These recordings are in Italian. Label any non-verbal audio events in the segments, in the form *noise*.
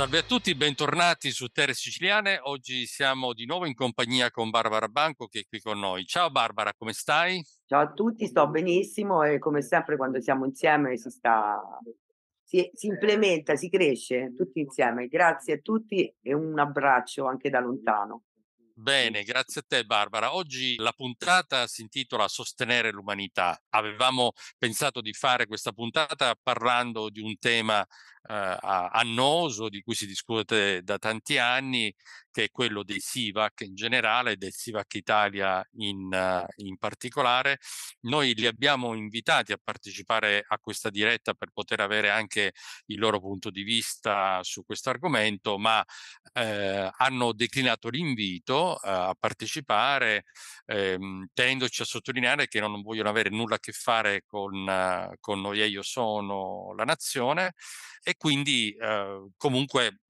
Salve a tutti, bentornati su Terre Siciliane. Oggi siamo di nuovo in compagnia con Barbara Banco che è qui con noi. Ciao Barbara, come stai? Ciao a tutti, sto benissimo e come sempre quando siamo insieme si sta si, si, implementa, si cresce tutti insieme. Grazie a tutti e un abbraccio anche da lontano. Bene, grazie a te Barbara. Oggi la puntata si intitola Sostenere l'umanità. Avevamo pensato di fare questa puntata parlando di un tema eh, annoso di cui si discute da tanti anni, che è quello dei SIVAC in generale, del SIVAC Italia in, eh, in particolare. Noi li abbiamo invitati a partecipare a questa diretta per poter avere anche il loro punto di vista su questo argomento, ma eh, hanno declinato l'invito eh, a partecipare, ehm, tenendoci a sottolineare che non vogliono avere nulla a che fare con, eh, con noi e io sono la nazione, e quindi eh, comunque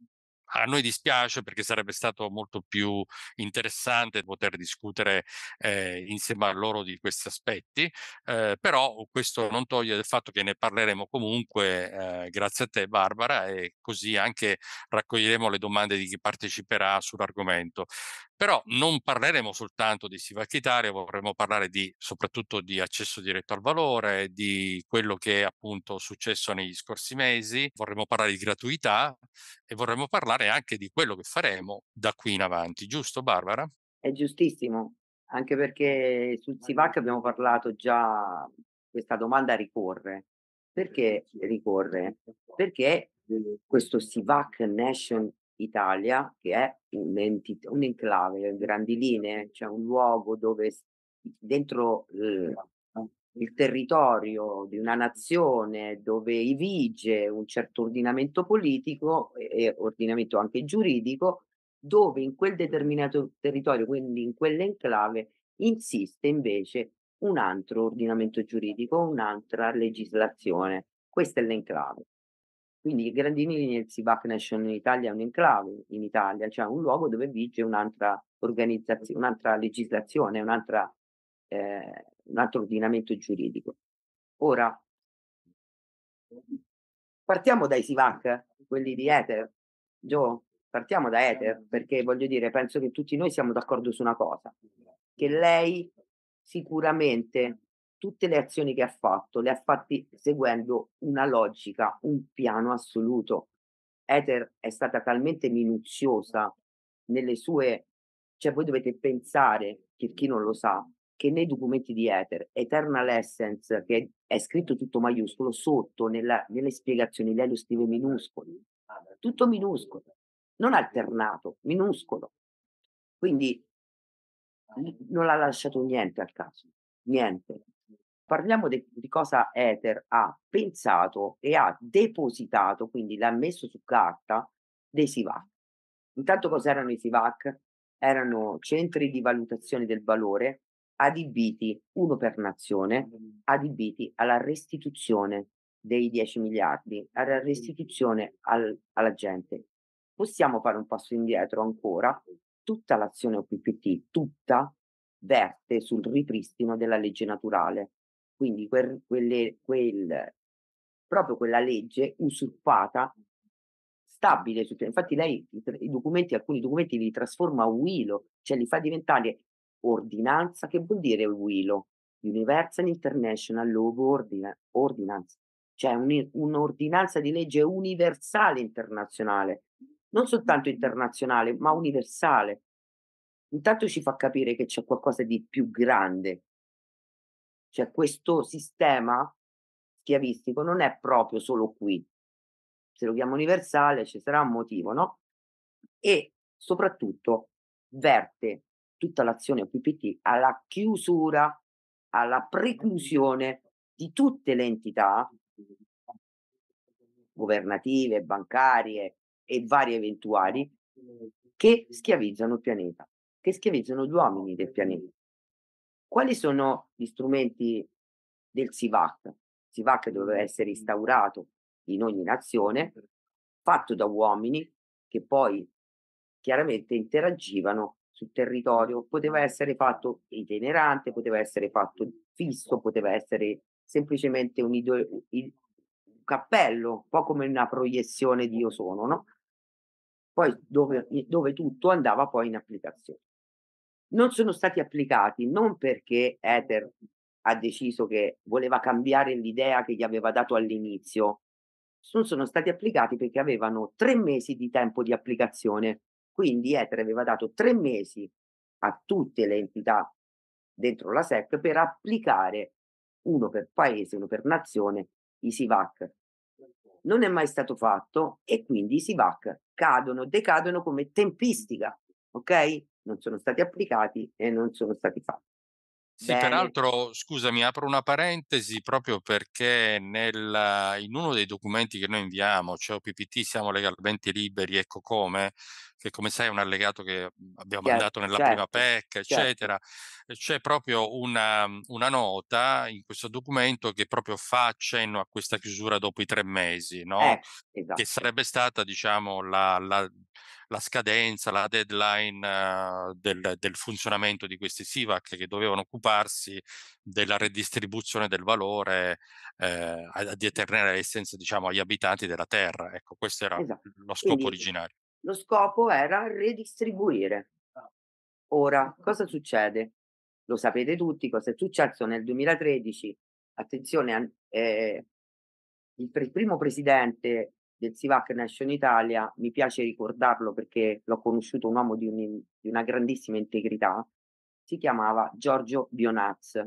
a noi dispiace perché sarebbe stato molto più interessante poter discutere eh, insieme a loro di questi aspetti, eh, però questo non toglie il fatto che ne parleremo comunque, eh, grazie a te Barbara, e così anche raccoglieremo le domande di chi parteciperà sull'argomento. Però non parleremo soltanto di SIVAC Italia, vorremmo parlare di, soprattutto di accesso diretto al valore, di quello che è appunto successo negli scorsi mesi, vorremmo parlare di gratuità e vorremmo parlare anche di quello che faremo da qui in avanti, giusto Barbara? È giustissimo, anche perché sul SIVAC abbiamo parlato già, questa domanda ricorre. Perché ricorre? Perché questo SIVAC Nation Italia, che è un enclave in grandi linee, cioè un luogo dove dentro eh, il territorio di una nazione dove vige un certo ordinamento politico e ordinamento anche giuridico, dove in quel determinato territorio, quindi in quell'enclave, insiste invece un altro ordinamento giuridico, un'altra legislazione. Questo è l'enclave. Quindi in grandini linee il SIVAC Nation in Italia è un enclave in Italia, cioè un luogo dove vige un'altra organizzazione, un'altra legislazione, un'altra, eh, un altro ordinamento giuridico. Ora, partiamo dai SIVAC, quelli di Ether. Gio, partiamo da Ether, perché voglio dire, penso che tutti noi siamo d'accordo su una cosa, che lei sicuramente tutte le azioni che ha fatto, le ha fatte seguendo una logica, un piano assoluto. Ether è stata talmente minuziosa nelle sue, cioè voi dovete pensare, per chi non lo sa, che nei documenti di Ether, Eternal Essence, che è scritto tutto maiuscolo, sotto nella, nelle spiegazioni lei lo scrive minuscoli, tutto minuscolo, non alternato, minuscolo. Quindi non ha lasciato niente al caso, niente parliamo de- di cosa Ether ha pensato e ha depositato, quindi l'ha messo su carta, dei SIVAC. Intanto cosa erano i SIVAC? Erano centri di valutazione del valore adibiti, uno per nazione, adibiti alla restituzione dei 10 miliardi, alla restituzione al- alla gente. Possiamo fare un passo indietro ancora. Tutta l'azione OPPT, tutta, verte sul ripristino della legge naturale quindi quel, quelle, quel, proprio quella legge usurpata, stabile. Infatti lei i documenti, alcuni documenti li trasforma a Willow, cioè li fa diventare ordinanza, che vuol dire Willow? Universal International Law Ordinance, cioè un, un'ordinanza di legge universale internazionale, non soltanto internazionale, ma universale. Intanto ci fa capire che c'è qualcosa di più grande cioè questo sistema schiavistico non è proprio solo qui. Se lo chiamo universale ci sarà un motivo, no? E soprattutto verte tutta l'azione PPT alla chiusura, alla preclusione di tutte le entità governative, bancarie e varie eventuali che schiavizzano il pianeta, che schiavizzano gli uomini del pianeta. Quali sono gli strumenti del SIVAC? Il SIVAC doveva mm-hmm. essere mm-hmm. instaurato in ogni nazione, fatto da uomini che poi chiaramente interagivano sul territorio, poteva mm-hmm. essere fatto itinerante, poteva essere fatto fisso, poteva essere semplicemente un, idol- un cappello, un po' come una proiezione di io sono, no? Poi dove, dove tutto andava poi in applicazione non sono stati applicati non perché Ether ha deciso che voleva cambiare l'idea che gli aveva dato all'inizio, non sono stati applicati perché avevano tre mesi di tempo di applicazione. Quindi Ether aveva dato tre mesi a tutte le entità dentro la SEC per applicare uno per paese, uno per nazione, i SIVAC. Non è mai stato fatto e quindi i SIVAC cadono, decadono come tempistica, ok? non sono stati applicati e non sono stati fatti. Sì, Bene. peraltro, scusami, apro una parentesi proprio perché nel, in uno dei documenti che noi inviamo, cioè OPPT, siamo legalmente liberi, ecco come, che come sai è un allegato che mhmm, abbiamo certo, mandato nella certo, prima PEC, eccetera, certo. c'è proprio una, mhmm, una, nota in questo documento che proprio fa accenno a questa chiusura dopo i tre mesi, no? eh, esatto. che sarebbe stata diciamo, la, la, la scadenza, la deadline uh, del, del, funzionamento di questi SIVAC che dovevano occuparsi della redistribuzione del valore eh, uhm, ad eternare l'essenza diciamo, agli abitanti della terra. Ecco, questo era esatto. lo scopo Quindi, originario. Lo scopo era redistribuire. Ah. Ora, cosa succede? Lo sapete tutti cosa è successo nel 2013. Attenzione, eh, il pre- primo presidente del SIVAC Nation Italia, mi piace ricordarlo perché l'ho conosciuto un uomo di, un, di una grandissima integrità, si chiamava Giorgio Bionaz.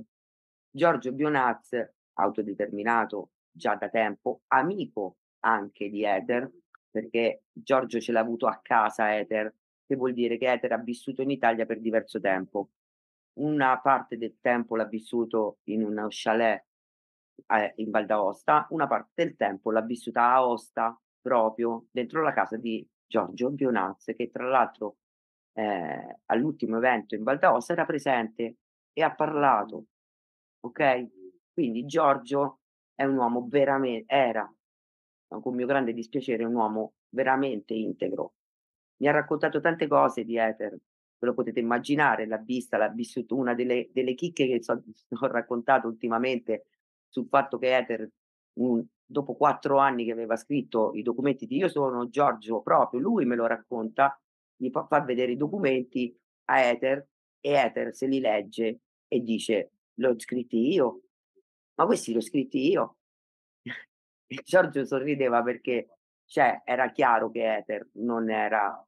Giorgio Bionaz, autodeterminato già da tempo, amico anche di Eder, perché Giorgio ce l'ha avuto a casa Ether, che vuol dire che Ether ha vissuto in Italia per diverso tempo. Una parte del tempo l'ha vissuto in un chalet eh, in Val d'Aosta, una parte del tempo l'ha vissuta a Aosta, proprio dentro la casa di Giorgio Bionaz, che tra l'altro eh, all'ultimo evento in Val d'Aosta era presente e ha parlato. Ok? Quindi Giorgio è un uomo veramente, era con mio grande dispiacere, un uomo veramente integro. Mi ha raccontato tante cose di Ether, ve lo potete immaginare, l'ha vista, l'ha vissuto una delle, delle chicche che so, *laughs* ho raccontato ultimamente sul fatto che Ether, un, dopo quattro anni che aveva scritto i documenti di Io sono Giorgio, proprio lui me lo racconta, gli fa, fa vedere i documenti a Ether e Ether se li legge e dice l'ho scritti io, ma questi li ho scritti io, Giorgio sorrideva perché cioè, era chiaro che Ether non era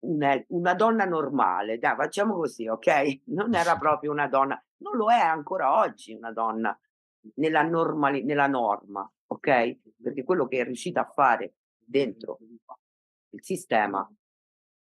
una, una donna normale, dai, facciamo così, ok? *laughs* Non era *laughs* proprio una donna, non lo è ancora oggi una donna nella, normali, nella norma, ok? Perché quello che è riuscita a fare dentro il sistema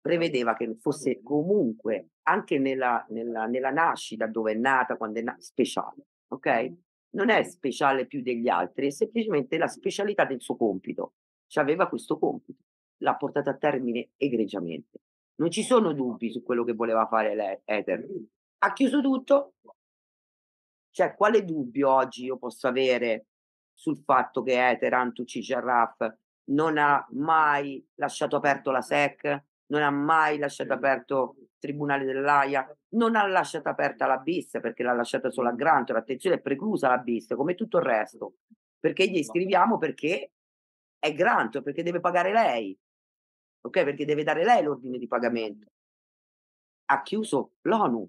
prevedeva che fosse comunque anche nella, nella, nella nascita dove è nata, quando è nata, speciale, ok? non è speciale più degli altri, è semplicemente la specialità del suo compito. Cioè aveva questo compito, l'ha portato a termine egregiamente. Non ci sono dubbi su quello che voleva fare Ether. Ha chiuso tutto. Cioè, quale dubbio oggi io posso avere sul fatto che Ether Antucci Jarraf non ha mai lasciato aperto la SEC, non ha mai lasciato aperto Tribunale dell'AIA non ha lasciato aperta la bis perché l'ha lasciata solo a mm. Grantor, attenzione è preclusa la bis come tutto il resto, perché gli iscriviamo certo. perché è Grantor, perché deve pagare lei, ok? Perché deve dare lei l'ordine di pagamento. Ha chiuso l'ONU.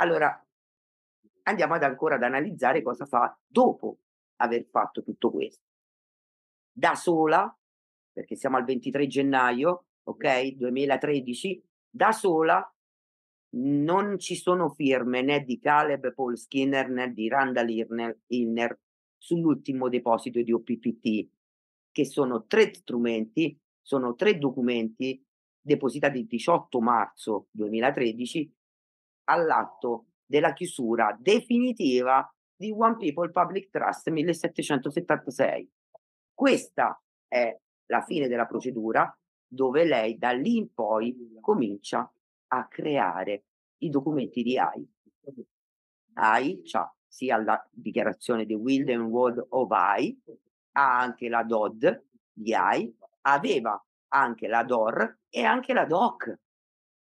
Allora, andiamo ad ancora ad analizzare cosa fa dopo aver fatto tutto questo. Da sola, perché siamo al 23 gennaio, ok, 2013, da sola non ci sono firme né di Caleb Paul Skinner né di Randall Irner, sull'ultimo deposito di OPPT, che sono tre strumenti, sono tre documenti depositati il 18 marzo 2013 all'atto della chiusura definitiva di One People Public Trust 1776. Questa è la fine della procedura dove lei da lì in poi comincia a creare i documenti di AI. AI ha sia la dichiarazione di Wilden World of AI, ha anche la DOD di AI, aveva anche la DOR e anche la DOC,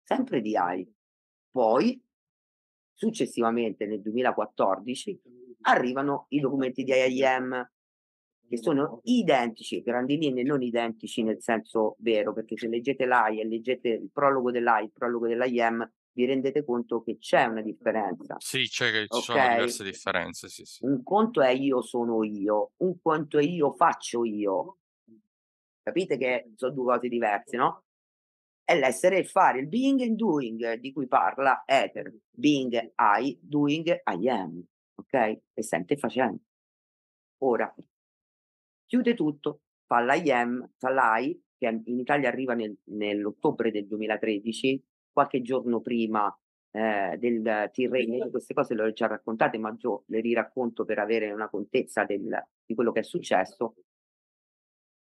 sempre di AI. Poi, successivamente nel 2014, arrivano i documenti di IIM, che sono identici, grandi linee non identici nel senso vero, perché se leggete l'AI e leggete il prologo dell'AI, il prologo dell'IM, vi rendete conto che c'è una differenza. Sì, c'è che ci okay. sono diverse differenze. Sì, sì. Un conto è io sono io, un conto è io faccio io. Capite che sono due cose diverse, no? È l'essere e fare, il being and doing eh, di cui parla Ether. Being I, doing I am. Ok? E sente facendo. Ora, chiude tutto, fa l'IM, fa l'AI, che in Italia arriva nel, nell'ottobre del 2013, qualche giorno prima eh, del Tirreno, queste cose le ho già raccontate, ma Gio le riracconto per avere una contezza del, di quello che è successo.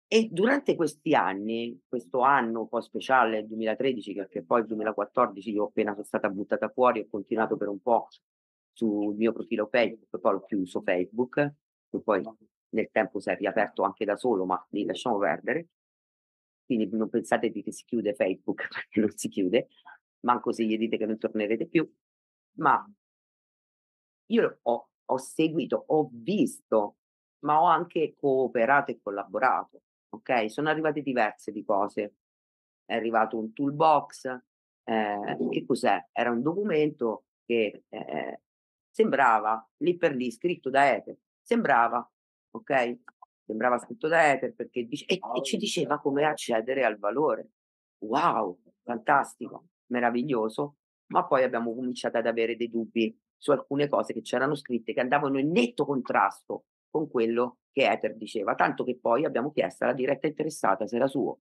E durante questi anni, questo anno un po' speciale, il 2013, perché poi il 2014, io appena sono stata buttata fuori, ho continuato per un po' sul mio profilo Facebook, poi ho chiuso Facebook, che poi nel tempo si è riaperto anche da solo, ma li lasciamo perdere. Quindi non pensate che si chiude Facebook *laughs* perché non si chiude, manco se gli dite che non tornerete più. Ma io ho, ho seguito, ho visto, ma ho anche cooperato e collaborato. Ok, sono arrivate diverse di cose. È arrivato un toolbox. Eh, che cos'è? Era un documento che eh, sembrava lì per lì scritto da Ete, sembrava ok? Sembrava scritto da Ether perché dice, e, e ci diceva come accedere al valore. Wow, fantastico, meraviglioso, ma poi abbiamo cominciato ad avere dei dubbi su alcune cose che c'erano scritte che andavano in netto contrasto con quello che Ether diceva, tanto che poi abbiamo chiesto alla diretta interessata se era suo.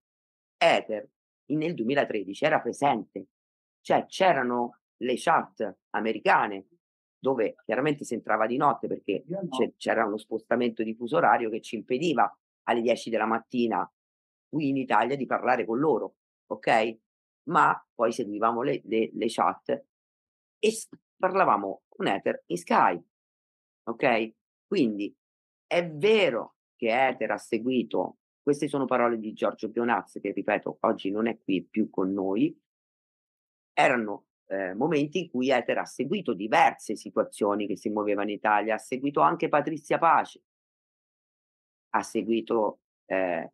Ether nel 2013 era presente, cioè c'erano le chat americane dove chiaramente si entrava di notte perché c'era uno spostamento di fuso orario che ci impediva alle 10 della mattina qui in Italia di parlare con loro, ok? Ma poi seguivamo le, le, le chat e parlavamo con Ether in Sky, ok? Quindi è vero che Ether ha seguito, queste sono parole di Giorgio Pionazzi che ripeto oggi non è qui più con noi, erano eh, momenti in cui Ether ha seguito diverse situazioni che si muovevano in Italia, ha seguito anche Patrizia Pace, ha seguito eh,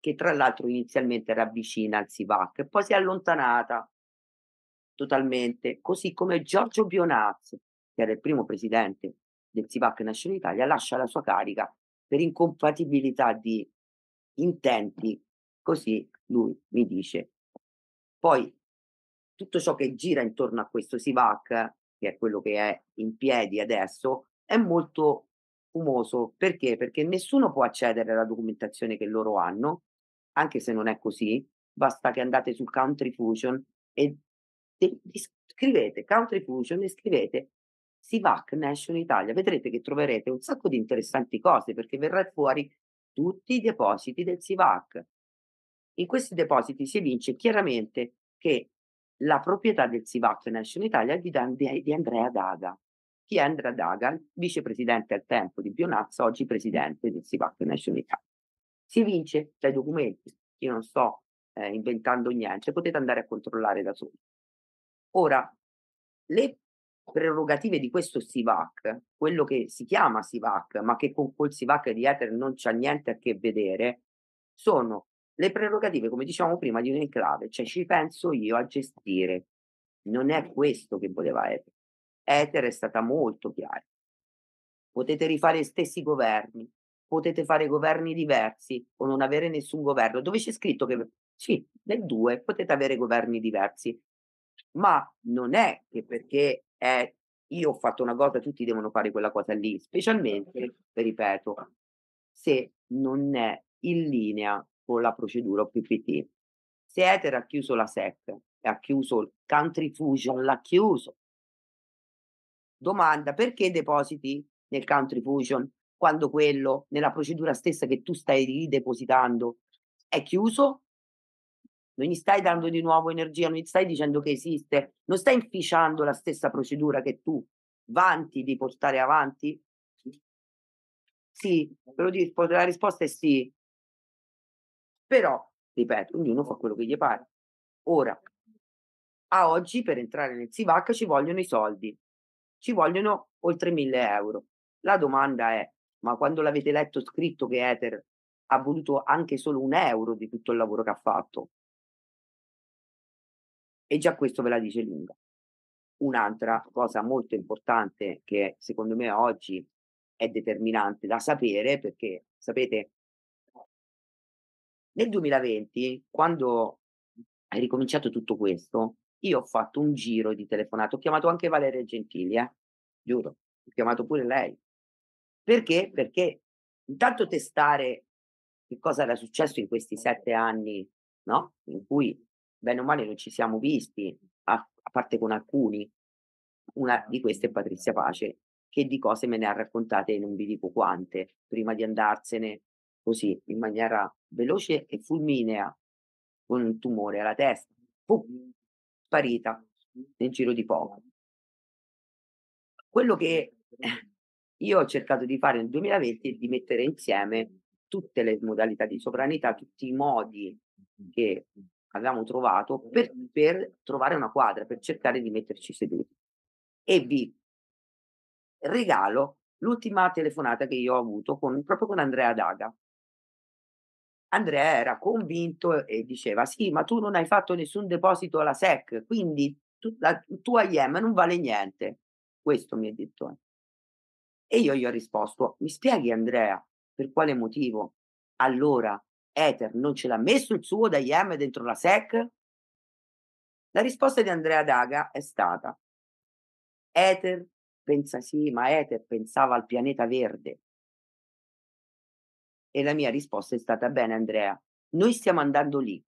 che tra l'altro inizialmente era vicina al Sivac, e poi si è allontanata totalmente, così come Giorgio Bionazzo, che era il primo presidente del Sivac National Italia, lascia la sua carica per incompatibilità di intenti, così lui mi dice. Poi tutto ciò che gira intorno a questo SIVAC, che è quello che è in piedi adesso, è molto fumoso. Perché? Perché nessuno può accedere alla documentazione che loro hanno, anche se non è così, basta che andate su Country Fusion e scrivete Country Fusion e scrivete SIVAC Nation Italia. Vedrete che troverete un sacco di interessanti cose perché verrà fuori tutti i depositi del SIVAC. In questi depositi si evince chiaramente che la proprietà del Sivac Nation Italia di, di Andrea Daga, che è Andrea Daga, vicepresidente al tempo di Bionaz, oggi presidente del Sivac Nation Italia. Si evince dai documenti, io non sto eh, inventando niente, potete andare a controllare da soli. Ora, le prerogative di questo SIVAC, quello che si chiama SIVAC, ma che con quel SIVAC di Ether non c'ha niente a che vedere, sono le prerogative, come dicevamo prima, di un enclave, cioè ci penso io a gestire. Non è questo che voleva Ether. Ether è stata molto chiara. Potete rifare gli stessi governi, potete fare governi diversi o non avere nessun governo. Dove c'è scritto che sì, nel 2 potete avere governi diversi, ma non è che perché è io ho fatto una cosa, tutti devono fare quella cosa lì, specialmente, ripeto, se non è in linea con la procedura PPT. Se Ether ha chiuso la SEC, ha chiuso il Country Fusion, l'ha chiuso. Domanda, perché depositi nel Country Fusion quando quello, nella procedura stessa che tu stai ridepositando, è chiuso? Non gli stai dando di nuovo energia, non gli stai dicendo che esiste, non stai inficiando la stessa procedura che tu vanti di portare avanti? Sì, però la risposta è sì, però, ripeto, ognuno fa quello che gli pare. Ora, a oggi per entrare nel SIVAC ci vogliono i soldi, ci vogliono oltre 1000 euro. La domanda è, ma quando l'avete letto scritto che Ether ha voluto anche solo un euro di tutto il lavoro che ha fatto? E già questo ve la dice lunga. Un'altra cosa molto importante che secondo me oggi è determinante da sapere, perché sapete nel 2020, quando è ricominciato tutto questo, io ho fatto un giro di telefonato, ho chiamato anche Valeria Gentili, eh? giuro, ho chiamato pure lei. Perché? Perché intanto testare che cosa era successo in questi sette anni, no? In cui bene o male non ci siamo visti, a, a parte con alcuni. Una di queste è Patrizia Pace, che di cose me ne ha raccontate e non vi dico quante, prima di andarsene così in maniera veloce e fulminea con un tumore alla testa, pum, sparita nel giro di poco. Quello che *clears throat* io ho cercato di fare nel 2020 è di mettere insieme tutte le modalità di sovranità, tutti i modi che abbiamo trovato per, per trovare una quadra, per cercare di metterci seduti. E vi regalo l'ultima telefonata che io ho avuto con, proprio con Andrea Daga, Andrea era convinto e diceva sì, ma tu non hai fatto nessun deposito alla SEC, quindi tu, la tua IEM non vale niente. Questo mi ha detto. E io gli ho risposto, mi spieghi Andrea per quale motivo allora Ether non ce l'ha messo il suo da IEM dentro la SEC? La risposta di Andrea Daga è stata, Ether pensa sì, ma Ether pensava al pianeta verde, e la mia risposta è stata bene Andrea, noi stiamo andando lì.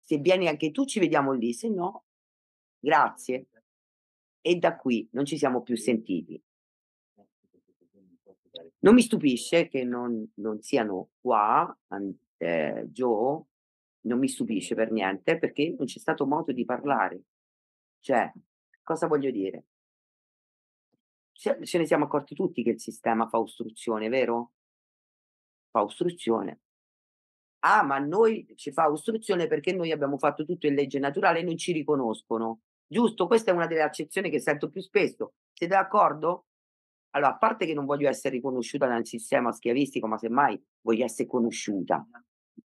Se vieni anche tu ci vediamo lì, se no, grazie. E da qui non ci siamo più sentiti. Non mi stupisce che non, non siano qua, eh, Joe, non mi stupisce per niente perché non c'è stato modo di parlare. Cioè, cosa voglio dire? Ce, ce ne siamo accorti tutti che il sistema fa ostruzione, vero? fa ostruzione. Ah, ma noi ci fa ostruzione perché noi abbiamo fatto tutto in legge naturale e non ci riconoscono. Giusto? Questa è una delle accezioni che sento più spesso. Siete d'accordo? Allora, a parte che non voglio essere riconosciuta dal sistema schiavistico, ma semmai voglio essere conosciuta.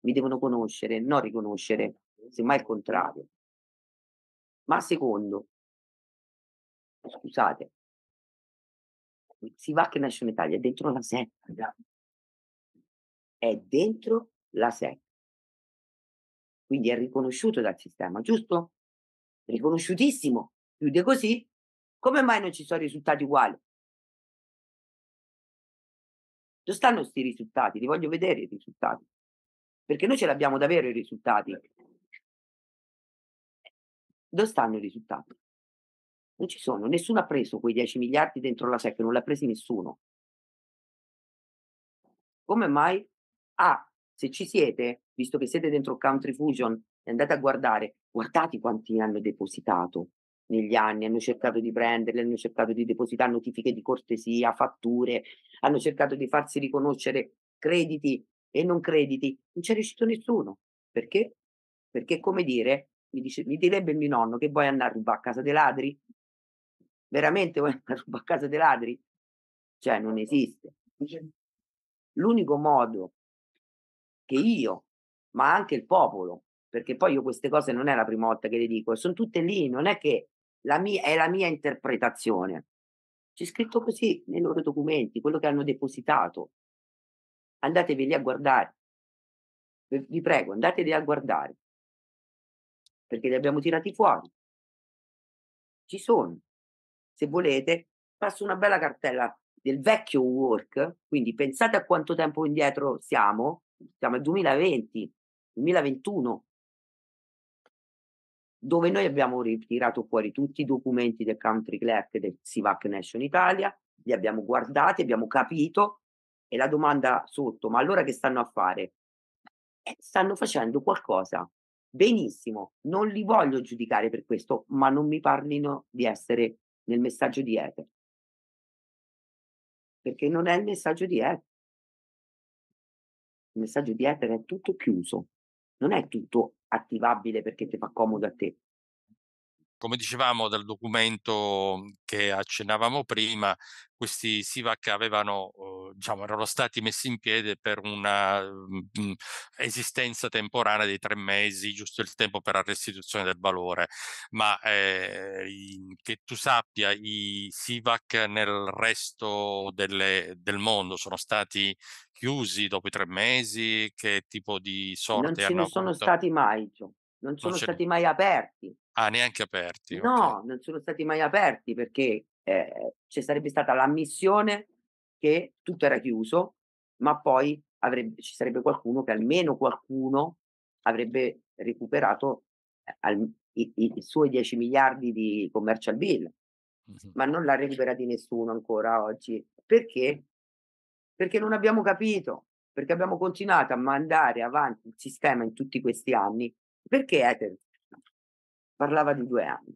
Mi devono conoscere, non riconoscere, semmai il contrario. Ma secondo, scusate, si va che nasce in Italia, dentro la setta è dentro la SEC. Quindi è riconosciuto dal sistema, giusto? Riconosciutissimo. Più di così, come mai non ci sono risultati uguali? Dove stanno questi risultati? Li voglio vedere i risultati. Perché noi ce l'abbiamo davvero i risultati. Dove stanno i risultati? Non ci sono. Nessuno ha preso quei 10 miliardi dentro la SEC, non l'ha presi nessuno. Come mai Ah, se ci siete, visto che siete dentro Country Fusion, e andate a guardare, guardate quanti hanno depositato negli anni, hanno cercato di prenderle, hanno cercato di depositare notifiche di cortesia, fatture, hanno cercato di farsi riconoscere crediti e non crediti, non c'è riuscito nessuno. Perché? Perché come dire, mi, dice, mi direbbe mio nonno che vuoi andare a rubare a casa dei ladri? Veramente vuoi andare a rubare a casa dei ladri? Cioè non esiste. L'unico modo anche io, ma anche il popolo, perché poi io queste cose non è la prima volta che le dico, sono tutte lì, non è che la mia, è la mia interpretazione. C'è scritto così nei loro documenti, quello che hanno depositato. Andatevi lì a guardare. Vi prego, andatevi a guardare. Perché li abbiamo tirati fuori. Ci sono. Se volete, passo una bella cartella del vecchio work, quindi pensate a quanto tempo indietro siamo, siamo al 2020, 2021, dove noi abbiamo ritirato fuori tutti i documenti del country clerk del SIVAC Nation Italia, li abbiamo guardati, abbiamo capito e la domanda sotto, ma allora che stanno a fare? Eh, stanno facendo qualcosa. Benissimo, non li voglio giudicare per questo, ma non mi parlino di essere nel messaggio di Ether. Perché non è il messaggio di Ether il messaggio di Ether è tutto chiuso, non è tutto attivabile perché ti fa comodo a te, come dicevamo dal documento mhmm, che accennavamo prima, questi SIVAC avevano, uhm, diciamo, erano stati messi in piedi per una mhmm, mhmm, esistenza temporanea di tre mesi, giusto il tempo per la restituzione del valore. Ma eh, che tu sappia, i SIVAC nel resto delle, del mondo sono stati chiusi dopo i tre mesi? Che tipo di sorte hanno? Non ce ne sono stati mai, Gio non sono non stati mai aperti. Ah, neanche aperti. No, okay. non sono stati mai aperti perché eh, ci sarebbe stata l'ammissione che tutto era chiuso, ma poi avrebbe, ci sarebbe qualcuno che almeno qualcuno avrebbe recuperato eh, al, i, i, i, suoi 10 miliardi di commercial bill, mm-hmm. ma non l'ha recuperato nessuno ancora oggi. Perché? Perché non abbiamo capito, perché abbiamo continuato a mandare avanti il sistema in tutti questi anni perché Ether parlava di due anni?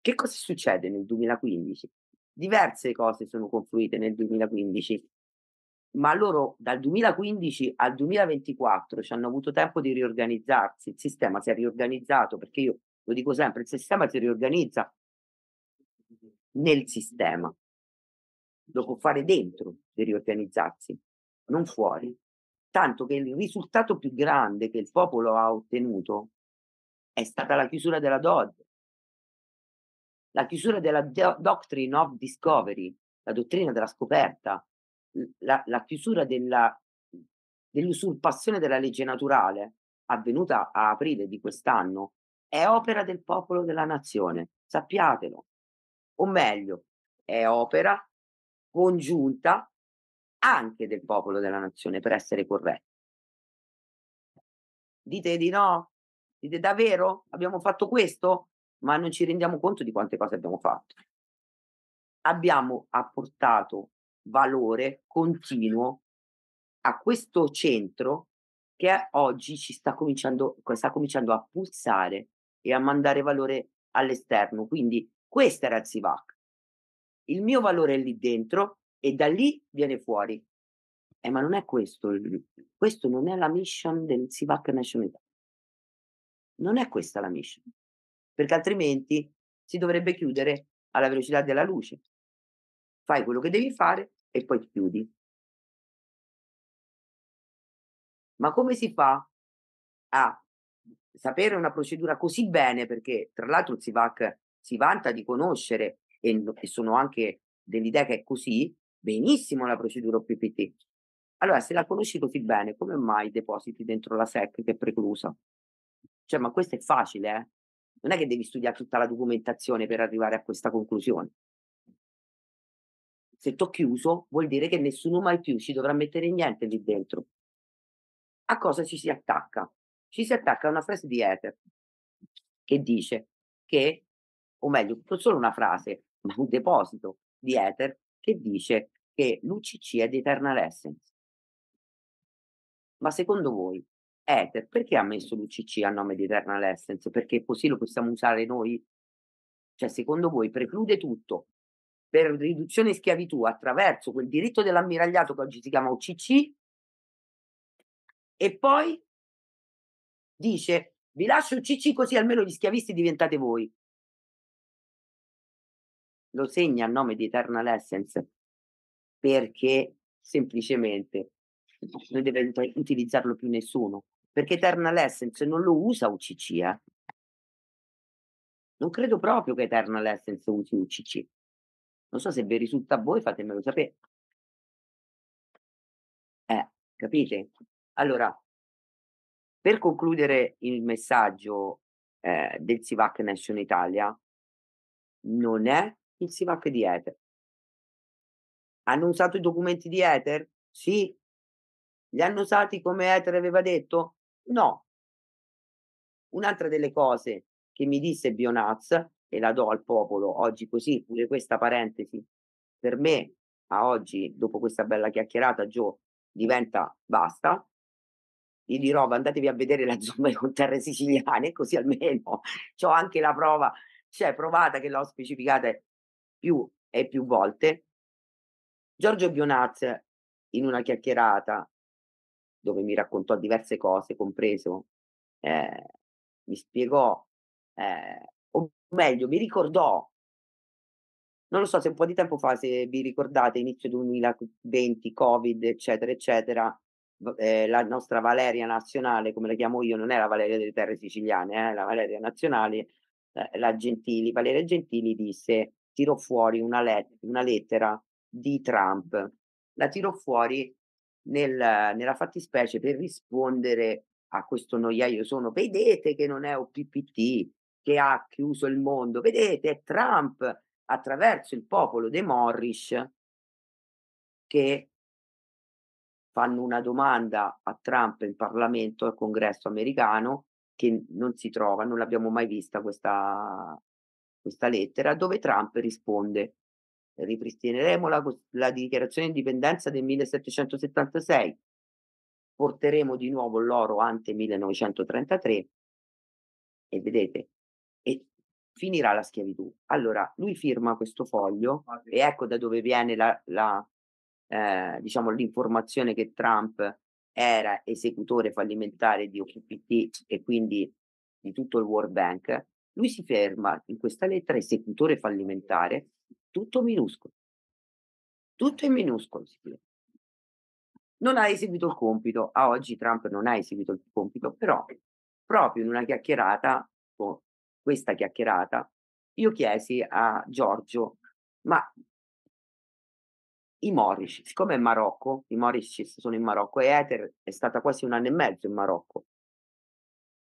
Che cosa succede nel 2015? Diverse cose sono confluite nel 2015, ma loro dal 2015 al 2024 ci hanno avuto tempo di riorganizzarsi, il sistema si è riorganizzato, perché io lo dico sempre, il sistema si riorganizza nel sistema, lo può fare dentro di riorganizzarsi, non fuori tanto che il risultato più grande che il popolo ha ottenuto è stata la chiusura della DOD, la chiusura della Do- Doctrine of Discovery, la dottrina della scoperta, la, la chiusura della, dell'usurpazione della legge naturale avvenuta a aprile di quest'anno è opera del popolo della nazione, sappiatelo. O meglio, è opera congiunta anche del popolo della nazione, per essere corretti. Dite di no? Dite davvero? Abbiamo fatto questo? Ma non ci rendiamo conto di quante cose abbiamo fatto. Abbiamo apportato valore continuo a questo centro che oggi ci sta cominciando, sta cominciando a pulsare e a mandare valore all'esterno. Quindi questo era il SIVAC. Il mio valore è lì dentro, e da lì viene fuori. Eh, ma non è questo, questo non è la mission del SIVAC National Non è questa la mission, perché altrimenti si dovrebbe chiudere alla velocità della luce. Fai quello che devi fare e poi chiudi. Ma come si fa a sapere una procedura così bene? Perché tra l'altro il SIVAC si vanta di conoscere e sono anche dell'idea che è così, benissimo la procedura PPT. Allora, se la conosci così bene, come mai depositi dentro la SEC che è preclusa? Cioè, ma questo è facile, eh? Non è che devi studiare tutta la documentazione per arrivare a questa conclusione. Se ti ho chiuso, vuol dire che nessuno mai più ci dovrà mettere niente lì dentro. A cosa ci si attacca? Ci si attacca a una frase di Ether che dice che, o meglio, non solo una frase, ma un deposito di Ether che dice che l'UCC è di Eternal Essence. Ma secondo voi, Ether, perché ha messo l'UCC a nome di Eternal Essence? Perché così lo possiamo usare noi? Cioè, secondo voi, preclude tutto per riduzione schiavitù attraverso quel diritto dell'ammiragliato che oggi si chiama UCC e poi dice vi lascio UCC così almeno gli schiavisti diventate voi. Lo segna a nome di Eternal Essence perché semplicemente non deve utilizzarlo più nessuno, perché Eternal Essence non lo usa UCC. Eh? Non credo proprio che Eternal Essence usi UCC. Non so se vi risulta a voi, fatemelo sapere. Eh, capite? Allora, per concludere il messaggio eh, del SIVAC Nation Italia, non è il SIVAC di Ether, hanno usato i documenti di Ether? Sì. Li hanno usati come Ether aveva detto? No. Un'altra delle cose che mi disse Bionaz, e la do al popolo oggi così, pure questa parentesi, per me a oggi, dopo questa bella chiacchierata, Gio, diventa basta. Gli dirò, andatevi a vedere la zona con terre siciliane, così almeno ho anche la prova, cioè provata che l'ho specificata più e più volte Giorgio Bionaz, in una chiacchierata dove mi raccontò diverse cose, compreso, eh, mi spiegò, eh, o meglio, mi ricordò, non lo so se un po' di tempo fa, se vi ricordate, inizio 2020, Covid, eccetera, eccetera, eh, la nostra Valeria nazionale, come la chiamo io, non è la Valeria delle terre siciliane, eh, la Valeria nazionale, eh, la Gentili, Valeria Gentili disse, tirò fuori una, let- una lettera di Trump. La tirò fuori nel, nella fattispecie per rispondere a questo noiaio sono vedete che non è OPPT che ha chiuso il mondo, vedete è Trump attraverso il popolo dei Morris che fanno una domanda a Trump in Parlamento, al Congresso americano, che non si trova, non l'abbiamo mai vista questa, questa lettera, dove Trump risponde ripristineremo la, la dichiarazione di indipendenza del 1776, porteremo di nuovo l'oro ante 1933 e vedete, e finirà la schiavitù. Allora lui firma questo foglio ah, sì. e ecco da dove viene la, la eh, diciamo, l'informazione che Trump era esecutore fallimentare di OPT e quindi di tutto il World Bank. Lui si ferma in questa lettera esecutore fallimentare tutto minuscolo. Tutto in minuscolo Non ha eseguito il compito, a oggi Trump non ha eseguito il compito, però proprio in una chiacchierata, con questa chiacchierata, io chiesi a Giorgio, ma i Morici, siccome è Marocco, i Morici sono in Marocco e Ether è stata quasi un anno e mezzo in Marocco,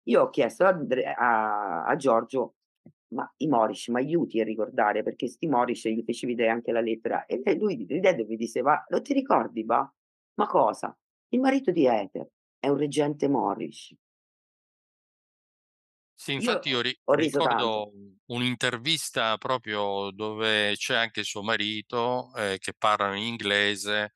io ho chiesto a, a, a Giorgio ma i Morisci mi aiuti a ricordare perché sti Morisci gli feci vedere anche la lettera e lui ridendo mi disse ma lo ti ricordi va? ma cosa? il marito di Ether è un reggente Morisci sì, infatti io, ri- ricordo tanto. un'intervista proprio dove c'è anche suo marito eh, che parlano in inglese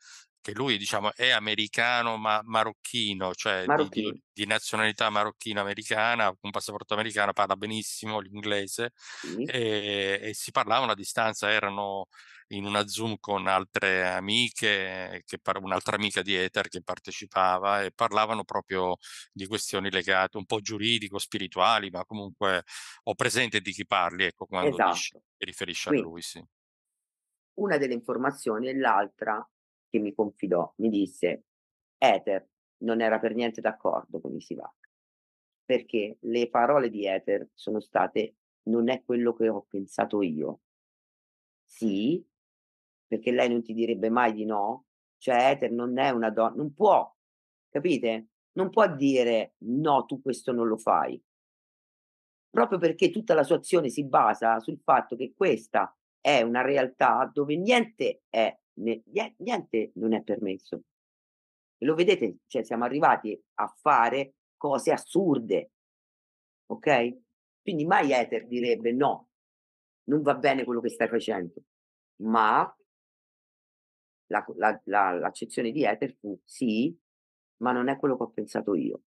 che lui diciamo, è americano ma marocchino, cioè marocchino. Di, di, nazionalità marocchino-americana, un passaporto americano, parla benissimo l'inglese sì. e, e, si parlavano a distanza, erano in una Zoom con altre amiche, par- un'altra amica di Ether che partecipava e parlavano proprio di questioni legate un po' giuridico, spirituali, ma comunque ho presente di chi parli, ecco, quando esatto. dici, riferisce Quindi, a lui. Sì. Una delle informazioni e l'altra che mi confidò, mi disse, Ether non era per niente d'accordo con i Sivac, perché le parole di Ether sono state non è quello che ho pensato io. Sì, perché lei non ti direbbe mai di no, cioè Ether non è una donna, non può, capite? Non può dire no, tu questo non lo fai. Proprio perché tutta la sua azione si basa sul fatto che questa è una realtà dove niente è niente non è permesso. E Lo vedete, cioè, siamo arrivati a fare cose assurde, ok? Quindi mai Ether direbbe no, non va bene quello che stai facendo, ma la, la, la, l'accezione di Ether fu sì, ma non è quello che ho pensato io.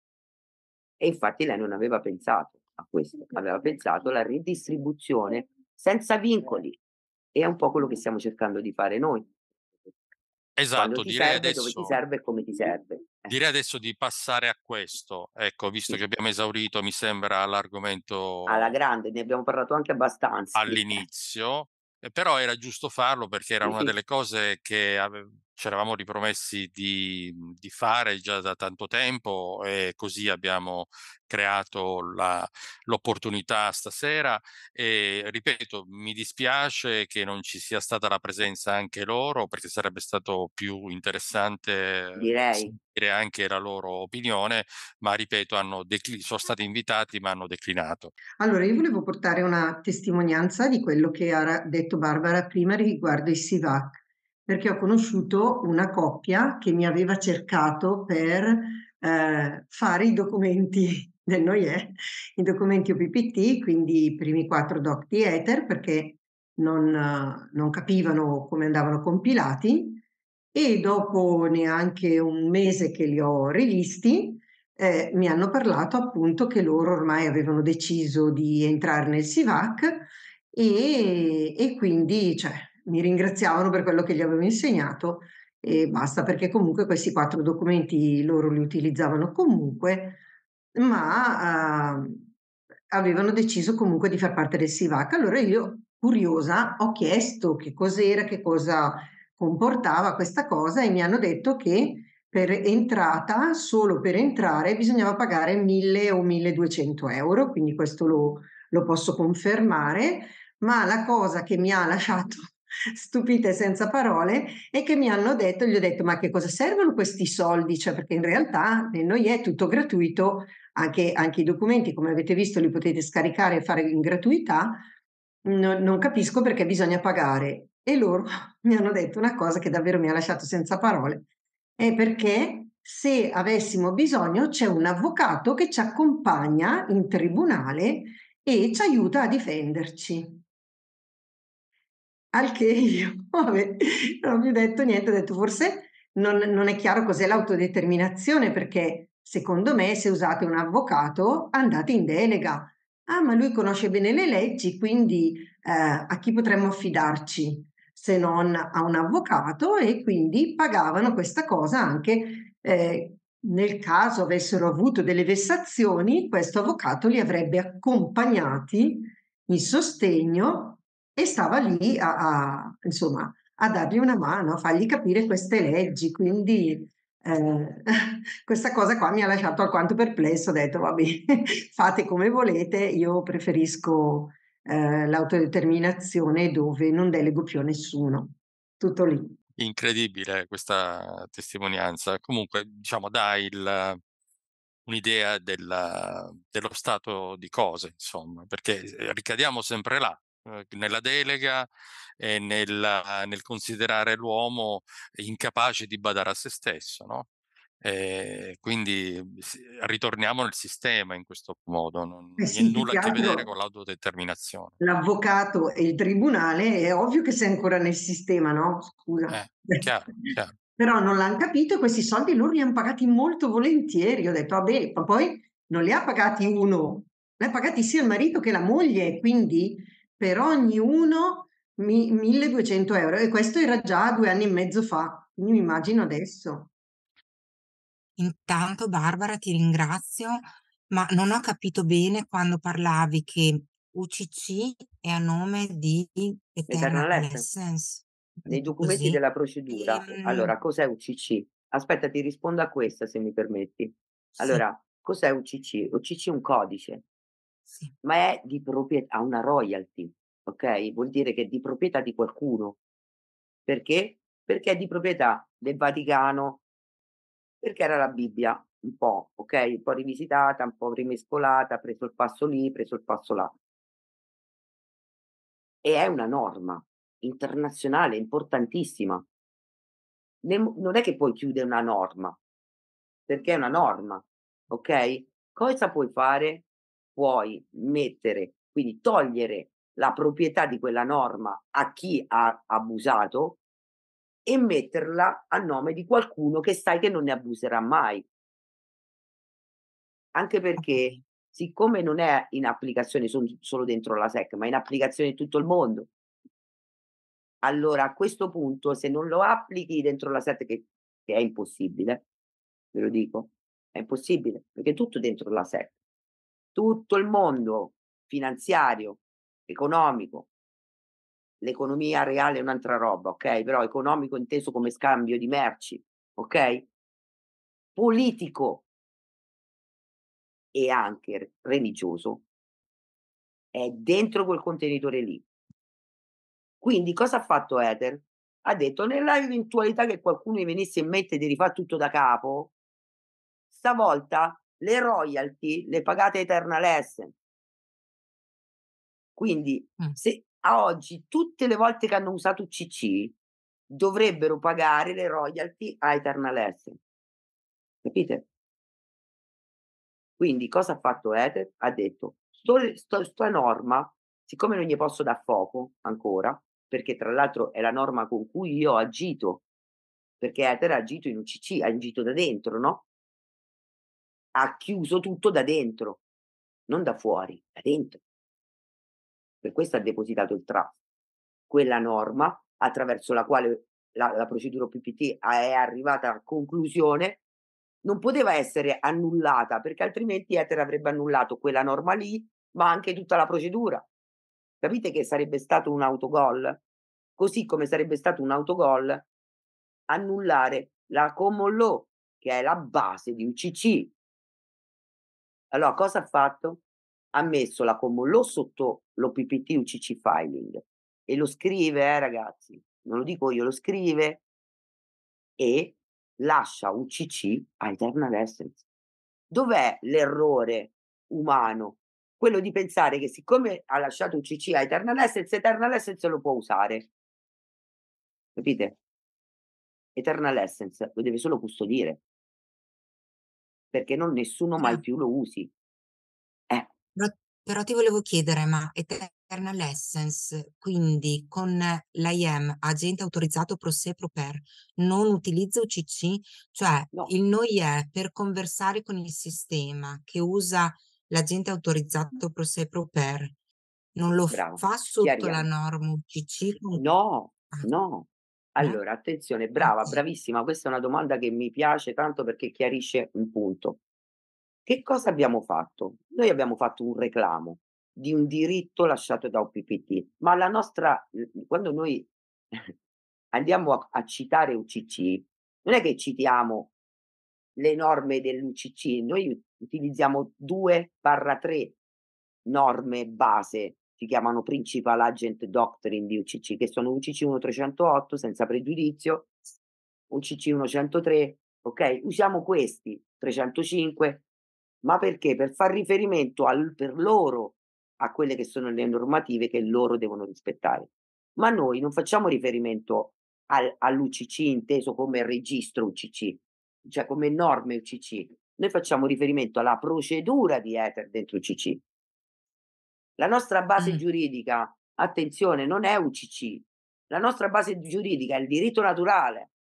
E infatti lei non aveva pensato a questo, aveva pensato alla ridistribuzione senza vincoli. E è un po' quello che stiamo cercando di fare noi. Esatto, direi serve, adesso, dove ti serve e come ti serve. Eh. Direi adesso di passare a questo, ecco, visto sì. che abbiamo esaurito, mi sembra l'argomento... Alla grande, ne abbiamo parlato anche abbastanza. Eh. All'inizio, eh, però era giusto farlo perché era sì, una delle cose che ave- ci eravamo ripromessi di, mhmm, di, fare già da tanto tempo e così abbiamo creato la, l'opportunità stasera e ripeto mi dispiace che non ci sia stata la presenza anche loro perché sarebbe stato più interessante Direi. sentire anche la loro opinione ma ripeto decl- sono stati invitati ma hanno declinato. Allora io volevo portare una testimonianza di quello che ha detto Barbara prima riguardo i SIVAC perché ho conosciuto una coppia che mi aveva cercato per eh, fare i documenti *laughs* del NOIE, i documenti OPPT, quindi i primi quattro doc di Ether, perché non, non capivano come andavano compilati e dopo neanche un mese che li ho rivisti, eh, mi hanno parlato appunto che loro ormai avevano deciso di entrare nel SIVAC e, e quindi cioè, mi ringraziavano per quello che gli avevo insegnato e basta perché comunque questi quattro documenti loro li utilizzavano comunque, ma eh, avevano deciso comunque di far parte del SIVAC. Allora io, curiosa, ho chiesto che cos'era, che cosa comportava questa cosa e mi hanno detto che per entrata, solo per entrare, bisognava pagare 1000 o 1200 euro, quindi questo lo, lo posso confermare, ma la cosa che mi ha *laughs* lasciato stupite senza parole e che mi hanno detto, gli ho detto ma che cosa servono questi soldi? Cioè, perché in realtà nel noi è tutto gratuito, anche, anche, i documenti come avete visto li potete scaricare e fare in gratuità, no, non capisco perché bisogna pagare. E loro *laughs* mi hanno detto una cosa che davvero mi ha lasciato senza parole, è perché se avessimo bisogno c'è un avvocato che ci accompagna in tribunale e ci aiuta a difenderci. Al che io *laughs* vabbè, non ho più detto niente, ho detto forse non, non è chiaro cos'è l'autodeterminazione perché secondo me se usate un avvocato andate in delega. Ah, ma lui conosce bene le leggi, quindi eh, a chi potremmo affidarci se non a un avvocato? E quindi pagavano questa cosa anche eh, nel caso avessero avuto delle vessazioni, questo avvocato li avrebbe accompagnati in sostegno e stava lì a, a, insomma, a dargli una mano, a fargli capire queste leggi. Quindi eh, *laughs* questa cosa qua mi ha lasciato alquanto perplesso, ho detto vabbè, *laughs* fate come volete, io preferisco eh, l'autodeterminazione dove non delego più a nessuno. Tutto lì. Incredibile eh, questa testimonianza. Comunque, diciamo, dai il, un'idea della, dello stato di cose, insomma, perché eh, ricadiamo sempre là, eh, nella delega e nella, nel considerare l'uomo incapace di badare a se stesso, no? Eh, quindi ritorniamo nel sistema in questo modo, non eh sì, nulla a che vedere con l'autodeterminazione. L'avvocato e il tribunale è ovvio che sei ancora nel sistema, no? Scusa. Eh, chiaro, chiaro. *laughs* Però non l'hanno capito e questi soldi loro li hanno pagati molto volentieri. ho detto, vabbè, ma poi non li ha pagati uno, li ha pagati sia il marito che la moglie, quindi per ognuno mi, 1200 euro e questo era già due anni e mezzo fa, quindi mi immagino adesso. Intanto Barbara ti ringrazio, ma non ho capito bene quando parlavi che UCC è a nome di Eternal, Eternal Essence. Nei documenti Così. della procedura. E, ehm allora, cos'è UCC? Aspetta, ti rispondo a questa se mi permetti. Allora, sì. cos'è UCC? UCC è un codice, sì. ma è di proprietà, ha una royalty, ok? Vuol dire che è di proprietà di qualcuno. Perché? Perché è di proprietà del Vaticano, perché era la Bibbia un po', ok? Un po' rivisitata, un po' rimescolata, preso il passo lì, preso il passo là. E è una norma internazionale importantissima. Non è che puoi chiudere una norma, perché è una norma, ok? Cosa puoi fare? puoi mettere, quindi togliere la proprietà di quella norma a chi ha abusato e metterla a nome di qualcuno che sai che non ne abuserà mai. Anche perché, siccome non è in applicazione solo dentro la SEC, ma in applicazione di tutto il mondo, allora a questo punto, se non lo applichi dentro la SEC, che, che è impossibile, ve lo dico, è impossibile, perché è tutto dentro la SEC tutto il mondo finanziario, economico, l'economia reale è un'altra roba, ok? Però economico inteso come scambio di merci, ok? Politico e anche religioso è dentro quel contenitore lì. Quindi cosa ha fatto Ether? Ha detto nell'eventualità che qualcuno mi venisse in mente di rifare tutto da capo, stavolta le royalty le pagate Eternal Essence. Quindi se a oggi tutte le volte che hanno usato CC dovrebbero pagare le royalty a Eternal Essence. Capite? Quindi cosa ha fatto Ether? Ha detto, questa norma, siccome non gli posso dar fuoco ancora, perché tra l'altro è la norma con cui io ho agito, perché Ether ha agito in un CC, ha agito da dentro, no? ha chiuso tutto da dentro, non da fuori, da dentro. Per questo ha depositato il TRAF, quella norma attraverso la quale la, la procedura PPT è arrivata a conclusione, non poteva essere annullata perché altrimenti Ether avrebbe annullato quella norma lì, ma anche tutta la procedura. Capite che sarebbe stato un autogol? Così come sarebbe stato un autogol annullare la common law, che è la base di UCC, allora, cosa ha fatto? Ha messo la Common Law sotto l'OPPT UCC Filing e lo scrive, eh, ragazzi, non lo dico io, lo scrive e lascia UCC a Eternal Essence. Dov'è l'errore umano? Quello di pensare che siccome ha lasciato UCC a Eternal Essence, Eternal Essence lo può usare. Capite? Eternal Essence lo deve solo custodire perché non nessuno mai ah. più lo usi. Eh. Però, però, ti volevo chiedere, ma Eternal Essence, quindi con l'IM, agente autorizzato pro prosepro per, non utilizza UCC? Cioè no. il noi è per conversare con il sistema che usa l'agente autorizzato pro prosepro per, non lo Bravo. fa sotto la norma UCC? No, ah. no, eh. Allora, attenzione, eh brava, bravissima, questa è una domanda che mi piace tanto perché chiarisce un punto. Che cosa abbiamo fatto? Noi abbiamo fatto un reclamo di un diritto lasciato da OPPT, ma la nostra, quando noi *laughs* andiamo a, a citare UCC, non è che citiamo le norme dell'UCC, noi utilizziamo 2-3 norme base si chiamano Principal Agent Doctrine di UCC, che sono UCC 1308 senza pregiudizio, UCC 103, ok? Usiamo questi 305, ma perché? Per far riferimento al, per loro a quelle che sono le normative che loro devono rispettare. Ma noi non facciamo riferimento al, all'UCC inteso come registro UCC, cioè come norme UCC. Noi facciamo riferimento alla procedura di Ether dentro UCC la nostra base mm. giuridica, attenzione, non è UCC, la nostra base giuridica è il diritto naturale.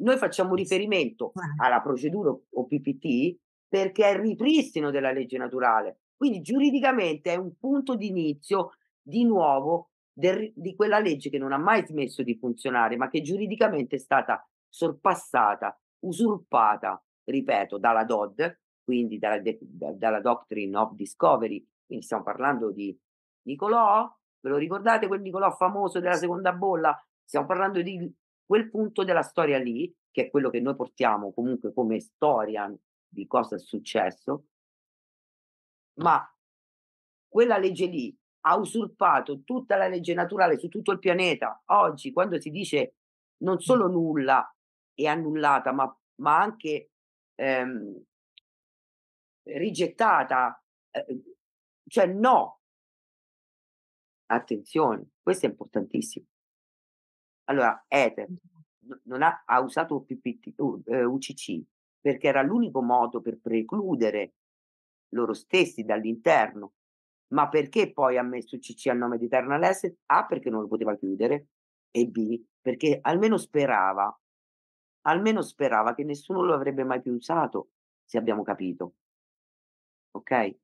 Noi facciamo riferimento alla procedura OPPT perché è il ripristino della legge naturale. Quindi giuridicamente è un punto di inizio di nuovo del, di quella legge che non ha mai smesso di funzionare, ma che giuridicamente è stata sorpassata, usurpata, ripeto, dalla DOD, quindi dalla, dalla Doctrine of Discovery quindi stiamo parlando di Nicolò, ve lo ricordate quel Nicolò famoso della seconda bolla? Stiamo parlando di quel punto della storia lì, che è quello che noi portiamo comunque come storia di cosa è successo, ma quella legge lì ha usurpato tutta la legge naturale su tutto il pianeta. Oggi, quando si dice non solo nulla è annullata, ma, ma anche ehm, rigettata, eh, cioè no. Attenzione, questo è importantissimo. Allora, Ether non ha, ha usato PPT, UCC eh, perché era l'unico modo per precludere loro stessi dall'interno. Ma perché poi ha messo CC al nome di Eternal Asset? A, perché non lo poteva chiudere e B, perché almeno sperava, almeno sperava che nessuno lo avrebbe mai più usato, se abbiamo capito. Ok?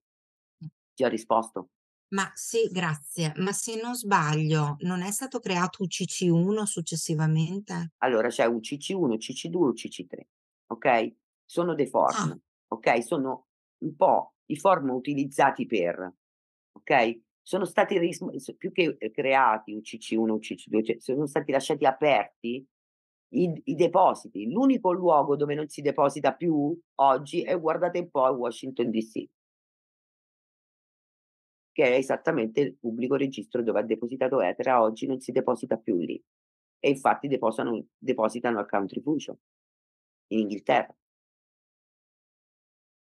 Ti ho risposto. Ma sì, grazie. Ma se non sbaglio, non è stato creato UCC1 successivamente? Allora c'è UCC1, UCC2, UCC3, ok? Sono dei form, ah. ok? Sono un po' i form utilizzati per, ok? Sono stati più che eh, creati UCC1, UCC2, cioè sono stati lasciati aperti i, i depositi. L'unico luogo dove non si deposita più oggi è, guardate un po', Washington DC che è esattamente il pubblico registro dove ha depositato Etera, oggi non si deposita più lì. E infatti deposano, depositano al country fusion in Inghilterra.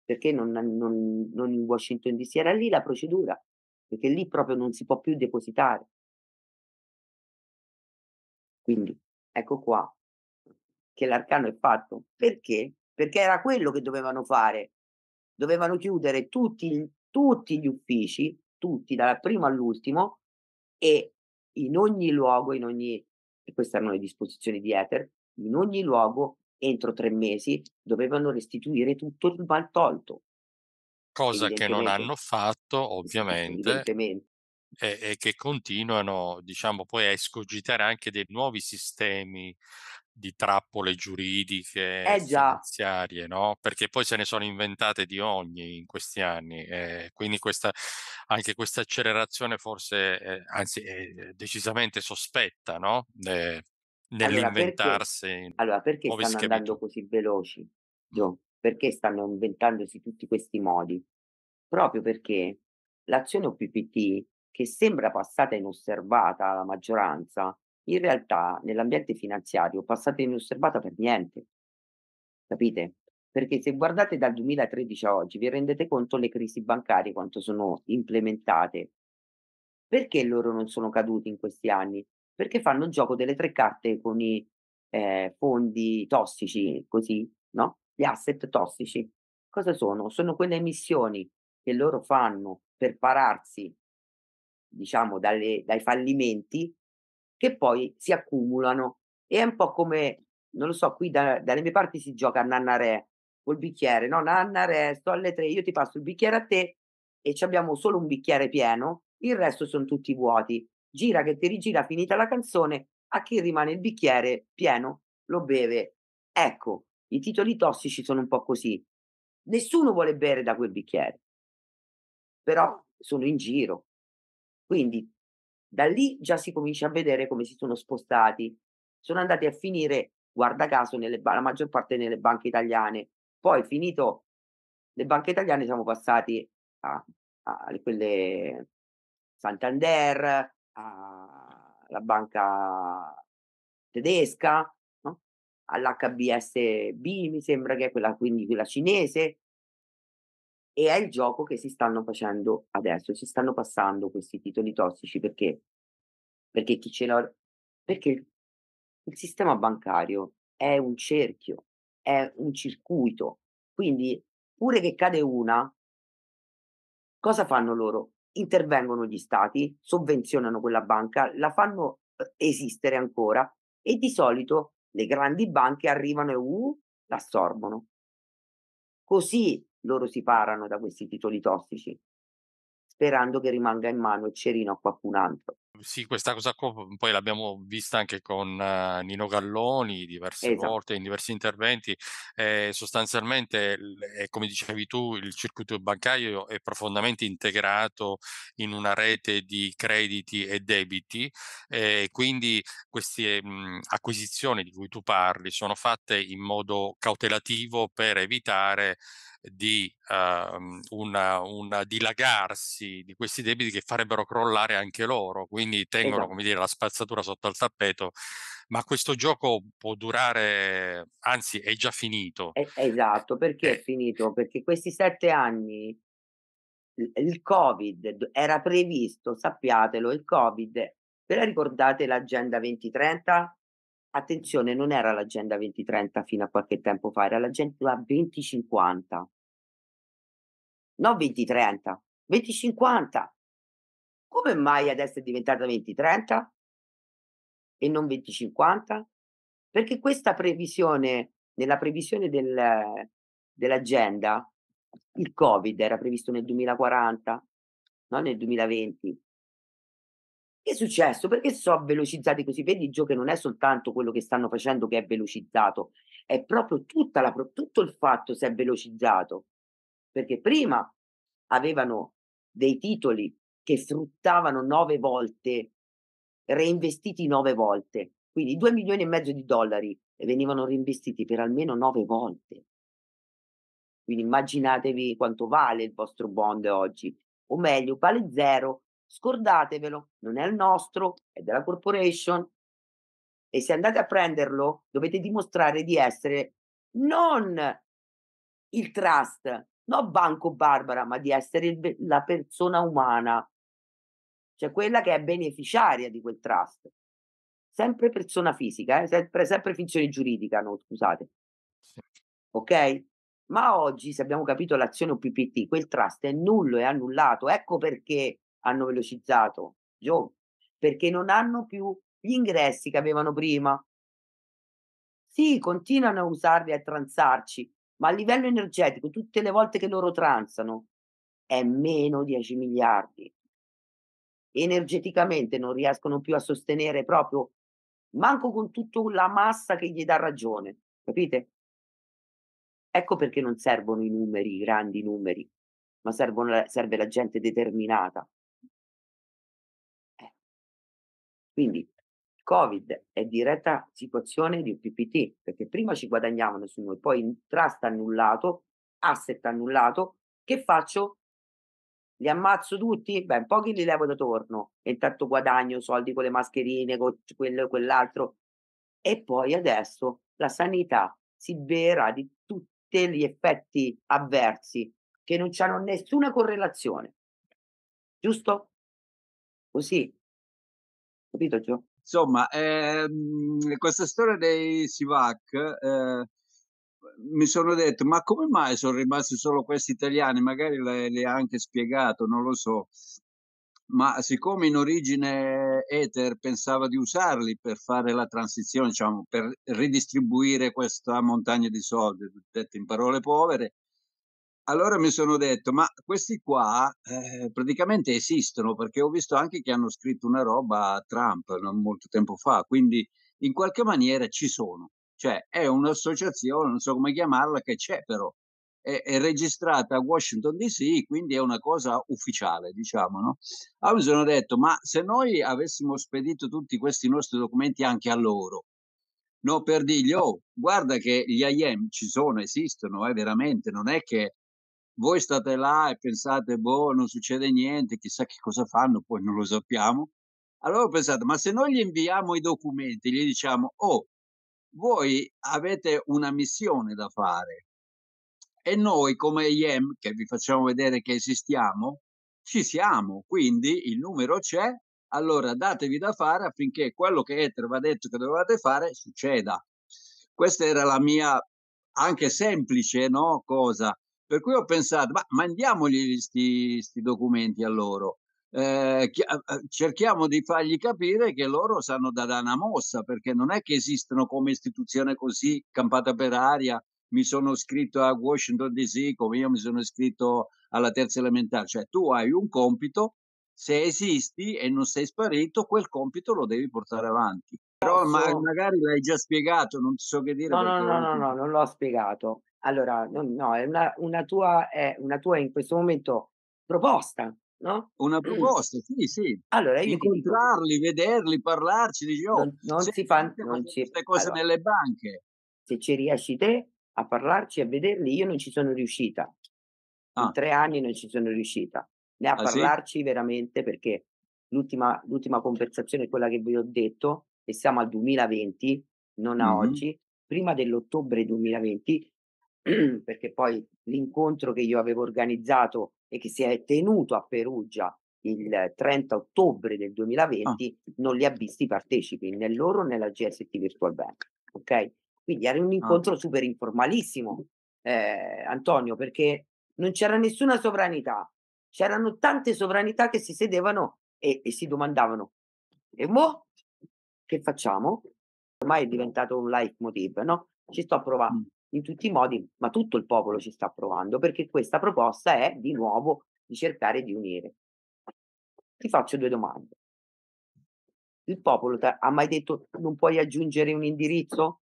Perché non, non, non in Washington DC era lì la procedura, perché lì proprio non si può più depositare. Quindi ecco qua che l'arcano è fatto. Perché? Perché era quello che dovevano fare. Dovevano chiudere tutti, tutti gli uffici tutti, dal primo all'ultimo, e in ogni luogo, in ogni, e queste erano le disposizioni di Ether, in ogni luogo entro tre mesi dovevano restituire tutto il mal tolto. Cosa che non hanno fatto, ovviamente, e, e, che continuano, diciamo, poi a escogitare anche dei nuovi sistemi di trappole giuridiche eh giudiziarie, no? Perché poi se ne sono inventate di ogni in questi anni. Eh, quindi questa, anche questa accelerazione forse, eh, anzi, è decisamente sospetta, no? nell'inventarsi. Eh, allora, perché, allora, perché stanno schemi... andando così veloci, mm. Gio? Perché stanno inventandosi tutti questi modi? Proprio perché l'azione OPPT, che sembra passata inosservata alla maggioranza, in realtà nell'ambiente finanziario passate inosservata per niente. Capite? Perché se guardate dal 2013 a oggi vi rendete conto le crisi bancarie quanto sono implementate. Perché loro non sono caduti in questi anni? Perché fanno il gioco delle tre carte con i eh, fondi tossici, così, no? Gli asset tossici. Cosa sono? Sono quelle emissioni che loro fanno per pararsi, diciamo, dalle, dai fallimenti che poi si accumulano. E è un po' come, non lo so, qui da, dalle mie parti si gioca a Nanna Re col bicchiere, no? Nanna Re, sto alle tre, io ti passo il bicchiere a te e abbiamo solo un bicchiere pieno, il resto sono tutti vuoti. Gira che ti rigira, finita la canzone, a chi rimane il bicchiere pieno lo beve. Ecco, i titoli tossici sono un po' così. Nessuno vuole bere da quel bicchiere, però sono in giro. Quindi da lì già si comincia a vedere come si sono spostati. Sono andati a finire, guarda caso, nelle, la maggior parte nelle banche italiane. Poi finito le banche italiane siamo passati a, a quelle Santander, alla banca tedesca, no? all'HBSB mi sembra che è quella, quindi quella cinese, e è il gioco che si stanno facendo adesso, si stanno passando questi titoli tossici perché, perché chi ce l'ha, perché il sistema bancario è un cerchio, è un circuito, quindi pure che cade una, cosa fanno loro? Intervengono gli stati, sovvenzionano quella banca, la fanno eh, esistere ancora e di solito le grandi banche arrivano e uh, l'assorbono. Così loro si parano da questi titoli tossici, sperando che rimanga in mano il cerino a qualcun altro. Sì, questa cosa qua poi l'abbiamo vista anche con uh, Nino Galloni diverse esatto. volte in diversi interventi. Eh, sostanzialmente, eh, come dicevi tu, il circuito bancario è profondamente integrato in una rete di crediti e debiti, eh, quindi queste mh, mm, acquisizioni di cui tu parli sono fatte in modo cautelativo per evitare di uh, una, una, dilagarsi di questi debiti che farebbero crollare anche loro, quindi tengono esatto. come dire, la spazzatura sotto al tappeto, ma questo gioco può durare, anzi è già finito. Eh, esatto, perché eh. è finito? Perché questi sette anni, il Covid era previsto, sappiatelo, il Covid, ve la ricordate l'agenda 2030? attenzione, non era l'agenda 2030 fino a qualche tempo fa, era l'agenda 2050 non 2030, 2050. Come mai adesso è diventata 2030 e non 2050? Perché questa previsione, nella previsione del, dell'agenda, il Covid era previsto nel 2040, non nel 2020. Che è successo? Perché sono velocizzati così? Vedi Gio che non è soltanto quello che stanno facendo che è velocizzato, è proprio la, tutto il fatto si è velocizzato perché prima avevano dei titoli che fruttavano nove volte, reinvestiti nove volte, quindi due milioni e mezzo di dollari venivano reinvestiti per almeno nove volte. Quindi immaginatevi quanto vale il vostro bond oggi, o meglio, vale zero. Scordatevelo, non è il nostro, è della corporation. E se andate a prenderlo, dovete dimostrare di essere non il trust no Banco Barbara, ma di essere il, la persona umana, cioè quella che è beneficiaria di quel trust. Sempre persona fisica, eh? sempre, sempre finzione giuridica, no, scusate. Ok? Ma oggi, se abbiamo capito l'azione OPPT, quel trust è nullo, è annullato. Ecco perché hanno velocizzato, Joe, perché non hanno più gli ingressi che avevano prima. Sì, continuano a usarli a transarci, ma a livello energetico, tutte le volte che loro transano, è meno 10 miliardi. Energeticamente non riescono più a sostenere proprio, manco con tutta la massa che gli dà ragione, capite? Ecco perché non servono i numeri, i grandi numeri, ma servono, serve la gente determinata. Eh. Quindi Covid è diretta situazione di PPT, perché prima ci guadagniamo su noi, poi in trust annullato, asset annullato, che faccio? Li ammazzo tutti? Beh, pochi li levo da torno e intanto guadagno soldi con le mascherine, con quello e quell'altro. E poi adesso la sanità si vera di tutti gli effetti avversi che non hanno nessuna correlazione. Giusto? Così. Capito Gio? Insomma, ehm, questa storia dei Sivac, eh, mi sono detto, ma come mai sono rimasti solo questi italiani? Magari le ha anche spiegato, non lo so. Ma siccome in origine Ether pensava di usarli per fare la transizione, diciamo, per ridistribuire questa montagna di soldi, detto in parole povere, allora mi sono detto, ma questi qua eh, praticamente esistono perché ho visto anche che hanno scritto una roba a Trump non molto tempo fa, quindi in qualche maniera ci sono. Cioè è un'associazione, non so come chiamarla, che c'è però. È, è registrata a Washington DC, quindi è una cosa ufficiale, diciamo. No? Allora ah, mi sono detto, ma se noi avessimo spedito tutti questi nostri documenti anche a loro, no, per dirgli, oh, guarda che gli IEM ci sono, esistono, eh, veramente, non è che voi state là e pensate, boh, non succede niente, chissà che cosa fanno, poi non lo sappiamo. Allora pensate, ma se noi gli inviamo i documenti, gli diciamo, oh, voi avete una missione da fare e noi come IEM, che vi facciamo vedere che esistiamo, ci siamo, quindi il numero c'è, allora datevi da fare affinché quello che Ether va detto che dovevate fare succeda. Questa era la mia anche semplice no? cosa, per cui ho pensato, ma mandiamogli questi documenti a loro. Eh, eh, eh, cerchiamo di fargli capire che loro sanno da una mossa perché non è che esistono come istituzione così campata per aria mi sono iscritto a Washington DC come io mi sono iscritto alla terza elementare cioè tu hai un compito se esisti e non sei sparito quel compito lo devi portare avanti però ma magari l'hai già spiegato non so che dire no no no, no no non l'ho spiegato allora, no, no è una, una, tua, è una tua in questo momento proposta, no? Una mm. proposta, sì, sì. Allora, io Incontrarli, dico, vederli, parlarci, di oh, non, non si fanno queste cose allora, nelle banche. Se ci riesci te a parlarci, a vederli, io non ci sono riuscita. Ah. In tre anni non ci sono riuscita, né a ah, parlarci sì? veramente perché l'ultima, l'ultima conversazione quella che vi ho detto e siamo al 2020, non a mm-hmm. oggi, prima dell'ottobre 2020 *clears throat* perché poi l'incontro che io avevo organizzato e che si è tenuto a Perugia il 30 ottobre del 2020 ah. non li ha visti partecipi né loro né la GST Virtual Bank. Ok? Quindi era un ah. incontro ah. super informalissimo, eh, Antonio, perché non c'era nessuna sovranità, c'erano tante sovranità che si sedevano e, e si domandavano: e mo che facciamo? Ormai è diventato un leitmotiv, no? Ci sto provando. Mm in tutti i modi, ma tutto il popolo ci sta provando perché questa proposta è di nuovo di cercare di unire. Ti faccio due domande. Il popolo t- ha mai detto non puoi aggiungere un indirizzo?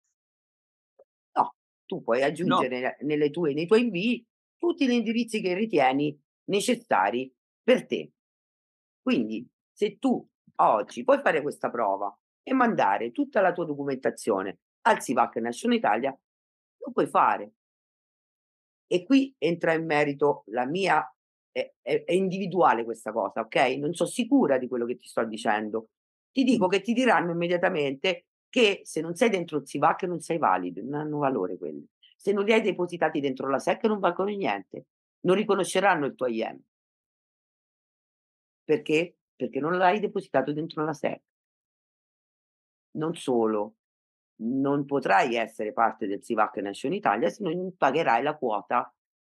No, tu puoi aggiungere no. nelle tue, nei tuoi invii tutti gli indirizzi che ritieni necessari per te. Quindi se tu oggi puoi fare questa prova e mandare tutta la tua documentazione al SIVAC Nation Italia lo puoi fare. E qui entra in merito la mia, è, è, è individuale questa cosa, ok? Non sono sicura di quello che ti sto dicendo. Ti dico che ti diranno immediatamente che se non sei dentro il SIVAC non sei valido, non hanno valore quelli. Se non li hai depositati dentro la SEC non valgono niente, non riconosceranno il tuo IEM. Perché? Perché non l'hai depositato dentro la SEC. Non solo, non potrai essere parte del SIVAC Nation Italia se non pagherai la quota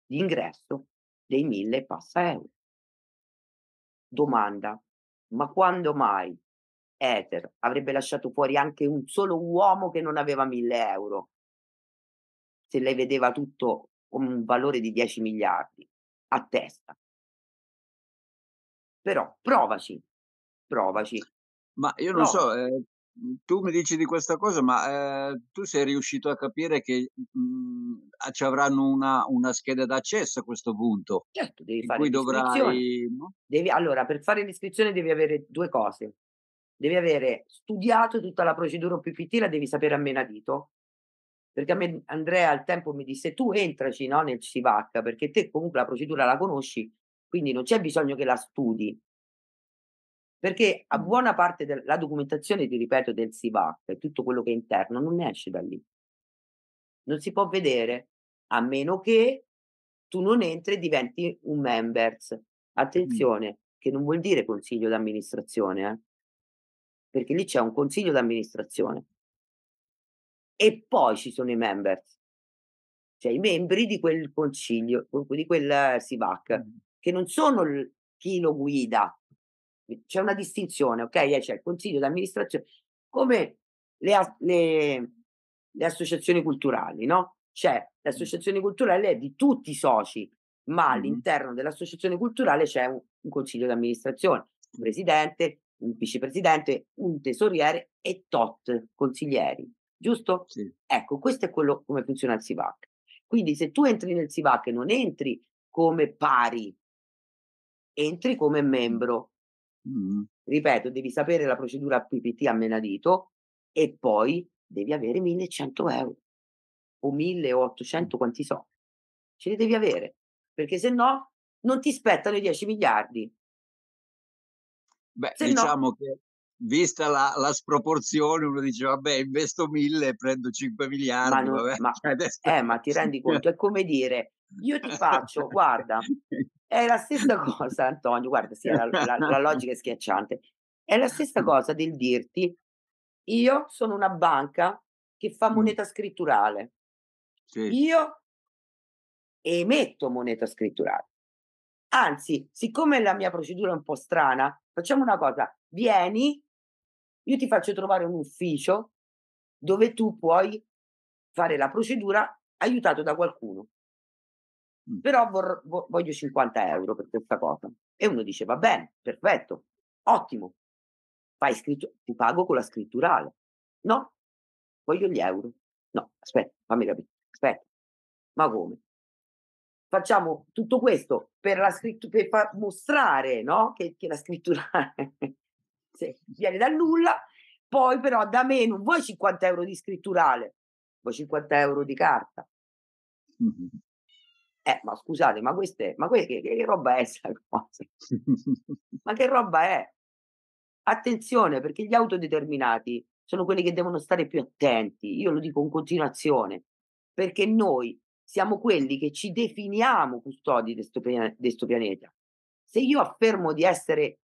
di ingresso dei mille e passa euro. Domanda, ma quando mai Ether avrebbe lasciato fuori anche un solo uomo che non aveva mille euro? Se lei vedeva tutto con un valore di 10 miliardi a testa. Però provaci, provaci. Ma io non no. so, eh, Mhmm, tu mi dici di questa cosa, ma eh, tu sei riuscito a capire che mh, mhmm, ci avranno una, una, scheda d'accesso a questo punto? Certo, devi fare dovrai, no? devi, allora, per fare l'iscrizione devi avere due cose. Devi avere studiato tutta la procedura PPT, la devi sapere a menadito. Perché a me Andrea al tempo mi disse tu entraci no, nel CIVAC, perché te comunque la procedura la conosci, quindi non c'è bisogno che la studi, perché a buona parte della documentazione, ti ripeto, del SIVAC, tutto quello che è interno, non esce da lì. Non si può vedere, a meno che tu non entri e diventi un members. Attenzione, mm. che non vuol dire consiglio d'amministrazione, eh? perché lì c'è un consiglio d'amministrazione. E poi ci sono i members, cioè i membri di quel consiglio, di quel eh, SIVAC, mm. che non sono chi lo guida, c'è una distinzione, ok? Eh, c'è il consiglio di amministrazione, come le, le, le, associazioni culturali, no? C'è l'associazione culturale è di tutti i soci, ma all'interno dell'associazione culturale c'è un, un consiglio di amministrazione, un presidente, un vicepresidente, un tesoriere e tot consiglieri, giusto? Sì. Ecco, questo è quello come funziona il SIVAC. Quindi se tu entri nel SIVAC non entri come pari, entri come membro Mm-hmm. Ripeto, devi sapere la procedura PPT a menadito e poi devi avere 1100 euro o 1800 mm. quanti so. Ce li devi avere perché se no non ti spettano i 10 miliardi. Beh, se diciamo no... che vista la, la, sproporzione, uno dice: Vabbè, investo 1000 e prendo 5 miliardi. Ma, non, *laughs* cioè, ma, eh, ma, ti rendi conto? È come dire: io ti faccio, guarda, è la stessa cosa, Antonio, guarda, sì, la, la, la logica è schiacciante. È la stessa *laughs* cosa del dirti, io sono una banca che fa moneta scritturale. Sì. Io emetto moneta scritturale. Anzi, siccome la mia procedura è un po' strana, facciamo una cosa, vieni, io ti faccio trovare un ufficio dove tu puoi fare la procedura aiutato da qualcuno però vor- voglio 50 euro per questa cosa. E uno dice, va bene, perfetto, ottimo, fai scritto, ti pago con la scritturale. No, voglio gli euro. No, aspetta, fammi capire, aspetta, ma come? Facciamo tutto questo per, la scritt- per far mostrare no? che, che la scritturale *laughs* viene da nulla, poi però da me non vuoi 50 euro di scritturale, vuoi 50 euro di carta. Eh, ma scusate, ma queste, ma queste, che, che roba è questa *laughs* cosa? ma che roba è? Attenzione, perché gli autodeterminati sono quelli che devono stare più attenti, io lo dico in continuazione, perché noi siamo quelli che ci definiamo custodi di questo pianeta. Se io affermo di essere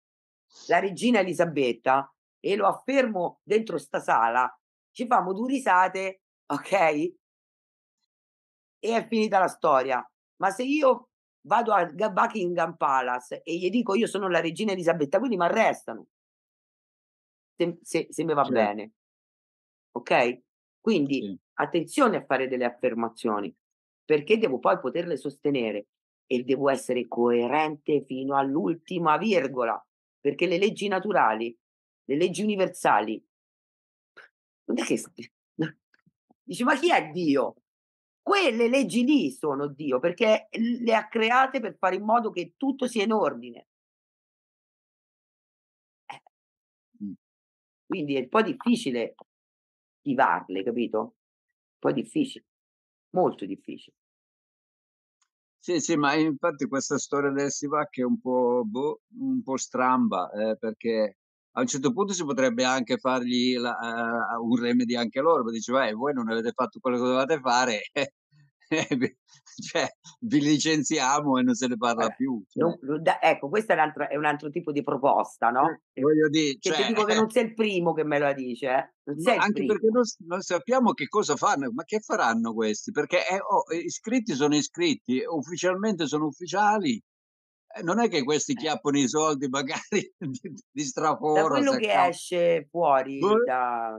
la regina Elisabetta e lo affermo dentro sta sala, ci famo due risate, ok? E è finita la storia. Ma se io vado a Buckingham Palace e gli dico io sono la regina Elisabetta, quindi mi arrestano. Se, se, se mi va certo. bene. Ok? Quindi sì. attenzione a fare delle affermazioni, perché devo poi poterle sostenere e devo essere coerente fino all'ultima virgola, perché le leggi naturali, le leggi universali, non è che... *laughs* Dice, ma chi è Dio? Quelle leggi lì sono Dio, perché le ha create per fare in modo che tutto sia in ordine. Eh. Quindi è un po' difficile attivarle, capito? Un po' difficile, molto difficile. Sì, sì, ma infatti questa storia del SIVAC è un po', boh, un po stramba, eh, perché a un certo punto si potrebbe anche fargli la, uh, un remedy anche loro, diceva, eh, voi non avete fatto quello che dovevate fare, *laughs* cioè, vi licenziamo e non se ne parla eh, più. Cioè. Non, ecco, questo è un, altro, è un, altro, tipo di proposta, no? Eh, eh voglio dire, che cioè, ti dico che eh. non sei il primo che me lo dice, eh? non sei anche primo. perché non, non, sappiamo che cosa fanno, ma che faranno questi? Perché eh, oh, iscritti sono iscritti, ufficialmente sono ufficiali. Non è che questi chiappano i soldi *laughs* magari di, di straforo. Da quello che cap- esce fuori boh. da,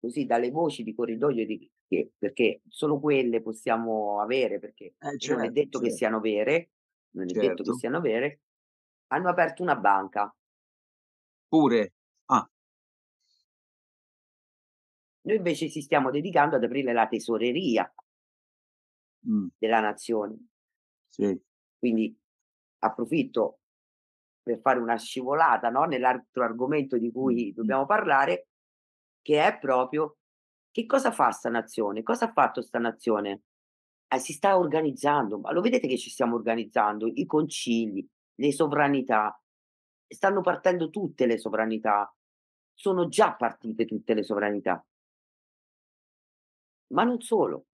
così, dalle voci di corridoio di, perché, perché solo quelle possiamo avere, perché eh, certo, non è detto certo. che certo. siano vere, non è certo. detto che certo. siano vere, hanno aperto una banca. Pure? Ah. Noi invece ci stiamo dedicando ad aprire la tesoreria mm. della nazione. Sì. Quindi approfitto per fare una scivolata no? nell'altro argomento di cui dobbiamo parlare, che è proprio che cosa fa sta nazione? Cosa ha fatto sta nazione? Eh, si sta organizzando, ma lo vedete che ci stiamo organizzando? I concili, le sovranità, stanno partendo tutte le sovranità, sono già partite tutte le sovranità. Ma non solo,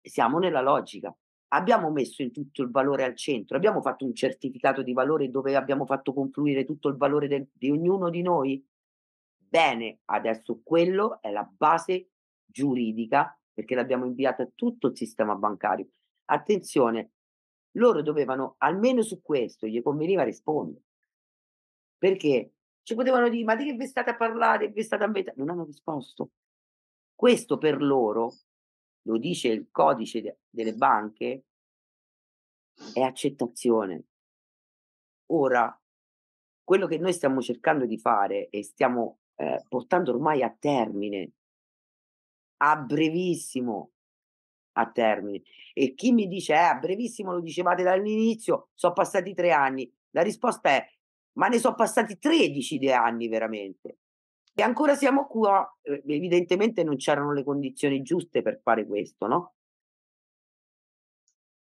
siamo nella logica. Abbiamo messo in tutto il valore al centro, abbiamo fatto un certificato di valore dove abbiamo fatto confluire tutto il valore del, di ognuno di noi. Bene, adesso quello è la base giuridica, perché l'abbiamo inviata a tutto il sistema bancario. Attenzione, loro dovevano almeno su questo, gli conveniva rispondere. Perché ci potevano dire, ma di che vi state a parlare, vi state a mettere? Non hanno risposto. Questo per loro, lo dice il codice de- delle banche, è accettazione. Ora, quello che noi stiamo cercando di fare e stiamo eh, portando ormai a termine a brevissimo a termine. E chi mi dice eh, a brevissimo lo dicevate dall'inizio, sono passati tre anni, la risposta è ma ne sono passati 13 di anni veramente. E ancora siamo qua, eh, evidentemente non c'erano le condizioni giuste per fare questo, no?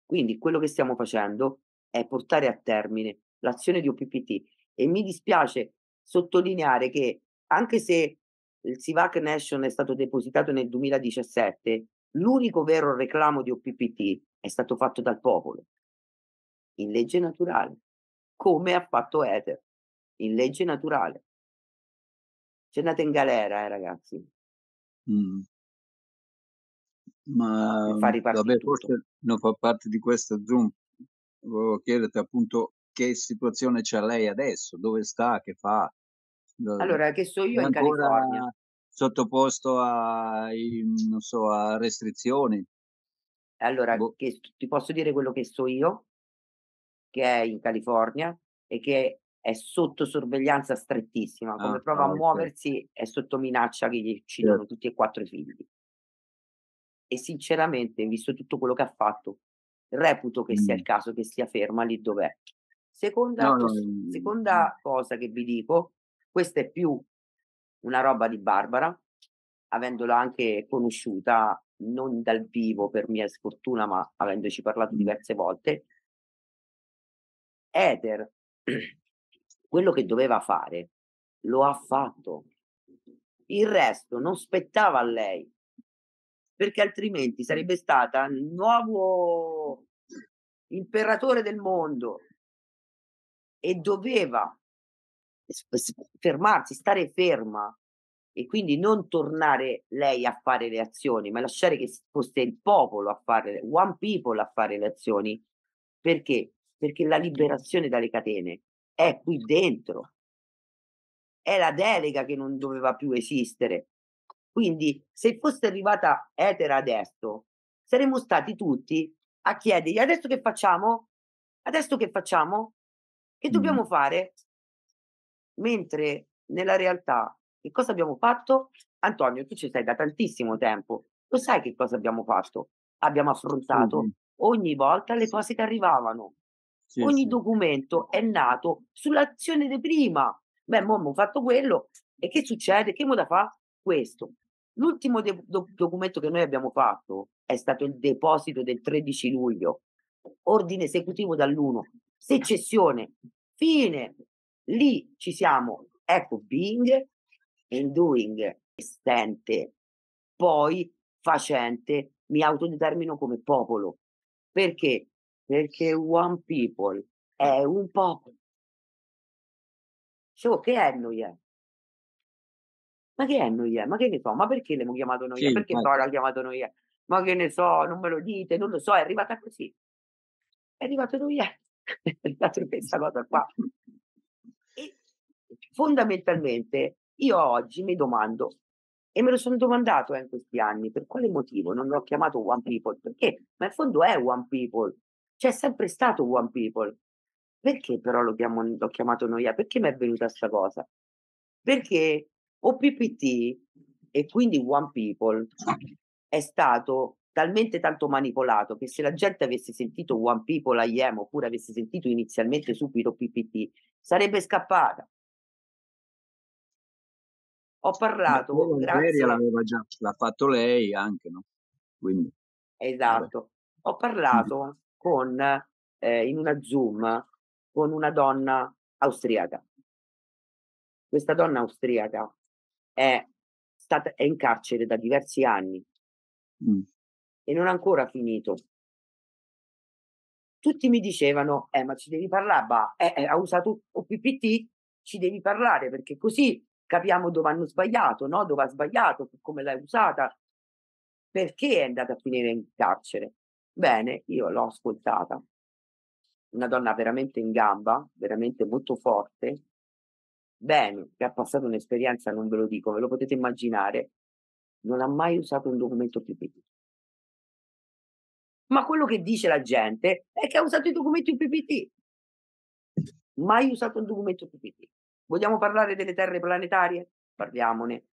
Quindi quello che stiamo facendo è portare a termine l'azione di OPPT e mi dispiace sottolineare che anche se il SIVAC Nation è stato depositato nel 2017, l'unico vero reclamo di OPPT è stato fatto dal popolo, in legge naturale, come ha fatto Ether, in legge naturale. C'è andata in galera, eh, ragazzi. Mm. Ma mm, vabbè, forse non fa parte di questa Zoom. Volevo chiederti appunto che situazione c'è lei adesso, dove sta, che fa. Allora, che so io in California. Sottoposto a, non so, a restrizioni. Allora, boh. che, ti posso dire quello che so io, che è in California e che è sotto sorveglianza strettissima. Come ah, prova ah, a muoversi certo. è sotto minaccia che gli uccidono certo. tutti e quattro i figli. E sinceramente, visto tutto quello che ha fatto, reputo che mm. sia il mm. caso che sia ferma lì dov'è. Seconda, no, no, seconda no. cosa che vi dico questa è più una roba di Barbara, avendola anche conosciuta non dal vivo per mia sfortuna, ma avendoci parlato diverse volte. Eder, *clears throat* quello che doveva fare, lo ha fatto. Il resto non spettava a lei, perché altrimenti sarebbe stata il nuovo imperatore del mondo e doveva fermarsi, stare ferma e quindi non tornare lei a fare le azioni, ma lasciare che fosse il popolo a fare, one people a fare le azioni. Perché? Perché la liberazione dalle catene è qui dentro. È la delega che non doveva più esistere. Quindi se fosse arrivata etera adesso, saremmo stati tutti a chiedergli adesso che facciamo? Adesso che facciamo? Che mm. dobbiamo mm. fare? Mentre nella realtà, che cosa abbiamo fatto? Antonio, tu ci sei da tantissimo tempo, lo sai che cosa abbiamo fatto? Abbiamo affrontato sì. ogni volta le cose che arrivavano. Sì, ogni sì. documento è nato sull'azione di prima. Beh, mo ho fatto quello e che succede? Che moda fa? Questo. L'ultimo de- do- documento che noi abbiamo fatto è stato il deposito del 13 luglio, ordine esecutivo dall'1, secessione, fine, Lì ci siamo ecco being, in doing, esistente, poi facente, mi autodetermino come popolo. Perché? Perché one people è un popolo. Cioè, che è noia? Ma che è noia? Ma che ne so? Ma perché l'abbiamo chiamato noia? Sì, perché ma... l'ha chiamato noia? Ma che ne so? Non me lo dite, non lo so, è arrivata così. È arrivato noia. Eh. *laughs* È arrivata questa cosa qua fondamentalmente io oggi mi domando, e me lo sono domandato eh, in questi anni, per quale motivo non l'ho chiamato One People? Perché? Ma in fondo è One People, c'è sempre stato One People. Perché però lo chiamo, l'ho chiamato Noia? Ah, perché mi è venuta questa cosa? Perché OPPT e quindi One People è stato talmente tanto manipolato che se la gente avesse sentito One People IEM oppure avesse sentito inizialmente subito PPT sarebbe scappata ho parlato. Ma grazie... l'aveva già, l'ha fatto lei anche, no? Quindi, esatto. Vabbè. Ho parlato con, eh, in una Zoom con una donna austriaca. Questa donna austriaca è, stata, è in carcere da diversi anni mm. e non ha ancora finito tutti mi dicevano, eh, ma ci devi parlare, bah, eh, eh, ha usato OPPT, ci devi parlare perché così capiamo dove hanno sbagliato, no? dove ha sbagliato, come l'hai usata, perché è andata a finire in carcere. Bene, io l'ho ascoltata. Una donna veramente in gamba, veramente molto forte, bene, che ha passato un'esperienza, non ve lo dico, ve lo potete immaginare, non ha mai usato un documento PPT. Ma quello che dice la gente è che ha usato i documenti PPT. Mai usato un documento PPT. Vogliamo parlare delle terre planetarie? Parliamone.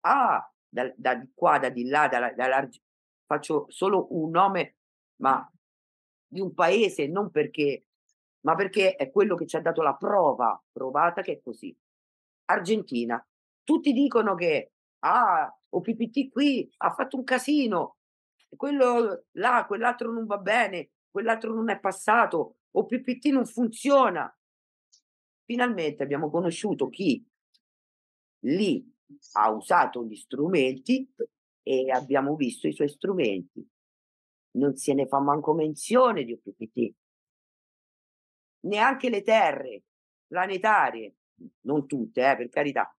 Ah, da, da qua, da di là, da, da large... faccio solo un nome, ma di un paese, non perché, ma perché è quello che ci ha dato la prova, provata che è così. Argentina. Tutti dicono che, ah, OPPT qui ha fatto un casino, quello là, quell'altro non va bene, quell'altro non è passato, OPPT non funziona finalmente abbiamo conosciuto chi lì ha usato gli strumenti e abbiamo visto i suoi strumenti. Non se ne fa manco menzione di OPPT. Neanche le terre planetarie, non tutte, eh, per carità,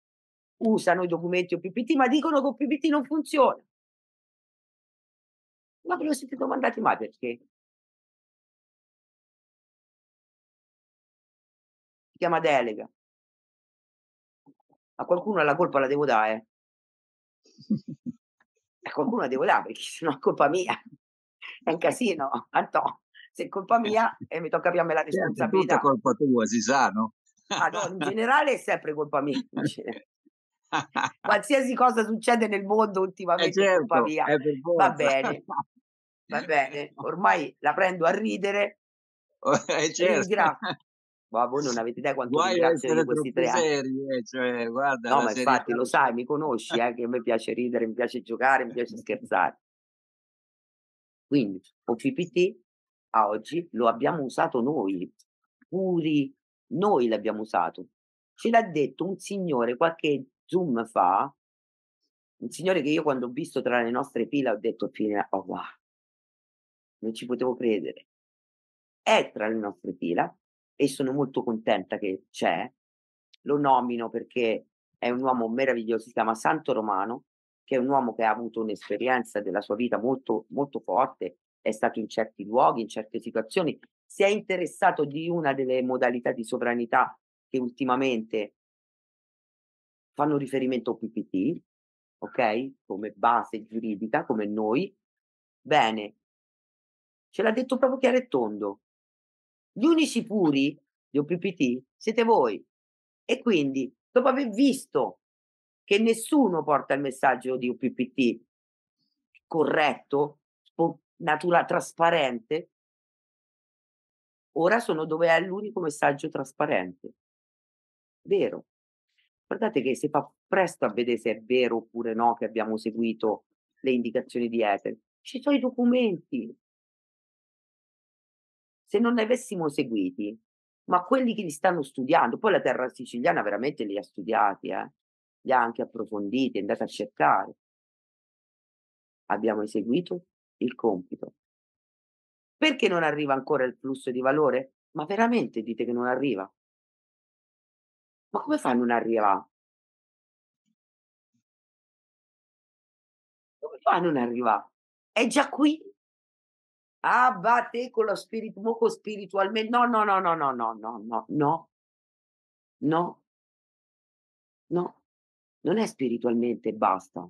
usano i documenti OPPT, ma dicono che OPPT non funziona. Ma ve lo siete domandati mai perché? chiama delega. A qualcuno la colpa la devo dare. A qualcuno la devo dare perché *laughs* se no è colpa mia. È un casino, Anto. Se è colpa eh mia e eh, mi tocca pigliarmi la eh, responsabilità. È tutta colpa tua, si sa, no? Ah, no, in generale è sempre colpa mia. *laughs* Qualsiasi cosa succede nel mondo ultimamente eh certo, è colpa certo, mia. È va bene, va bene. *laughs* Ormai la prendo a ridere. Eh certo. ringrazio, ma voi non avete idea quanto Guai ringrazio di questi tre anni. Serie, cioè, guarda, no, ma infatti lo sai, mi conosci, eh, che a me piace ridere, mi piace giocare, mi piace scherzare. Quindi OPPT a oggi lo abbiamo usato noi, puri noi l'abbiamo usato. Ce l'ha detto un signore qualche zoom fa, un signore che io quando ho visto tra le nostre fila ho detto, fine, oh wow, non ci potevo credere. È tra le nostre fila e sono molto contenta che c'è. Lo nomino perché è un uomo meraviglioso, si chiama Santo Romano, che è un uomo che ha avuto un'esperienza della sua vita molto, molto forte, è stato in certi luoghi, in certe situazioni, si è interessato di una delle modalità di sovranità che ultimamente fanno riferimento a PPT, ok? Come base giuridica, come noi. Bene, ce l'ha detto proprio chiaro e tondo. Gli unici puri di OPPT siete voi. E quindi, dopo aver visto che nessuno porta il messaggio di OPPT corretto, natura trasparente, ora sono dove è l'unico messaggio trasparente. Vero. Guardate che si fa presto a vedere se è vero oppure no che abbiamo seguito le indicazioni di Ether. Ci sono i documenti, se non ne avessimo seguiti, ma quelli che li stanno studiando, poi la terra siciliana veramente li ha studiati, eh? li ha anche approfonditi, è andata a cercare. Abbiamo eseguito il compito. Perché non arriva ancora il flusso di valore? Ma veramente dite che non arriva? Ma come fa a non arrivare? Come fa a non arrivare? È già qui abbate con lo spirito, moco spiritualmente. No, no, no, no, no, no, no, no, no, no, no, non è spiritualmente basta,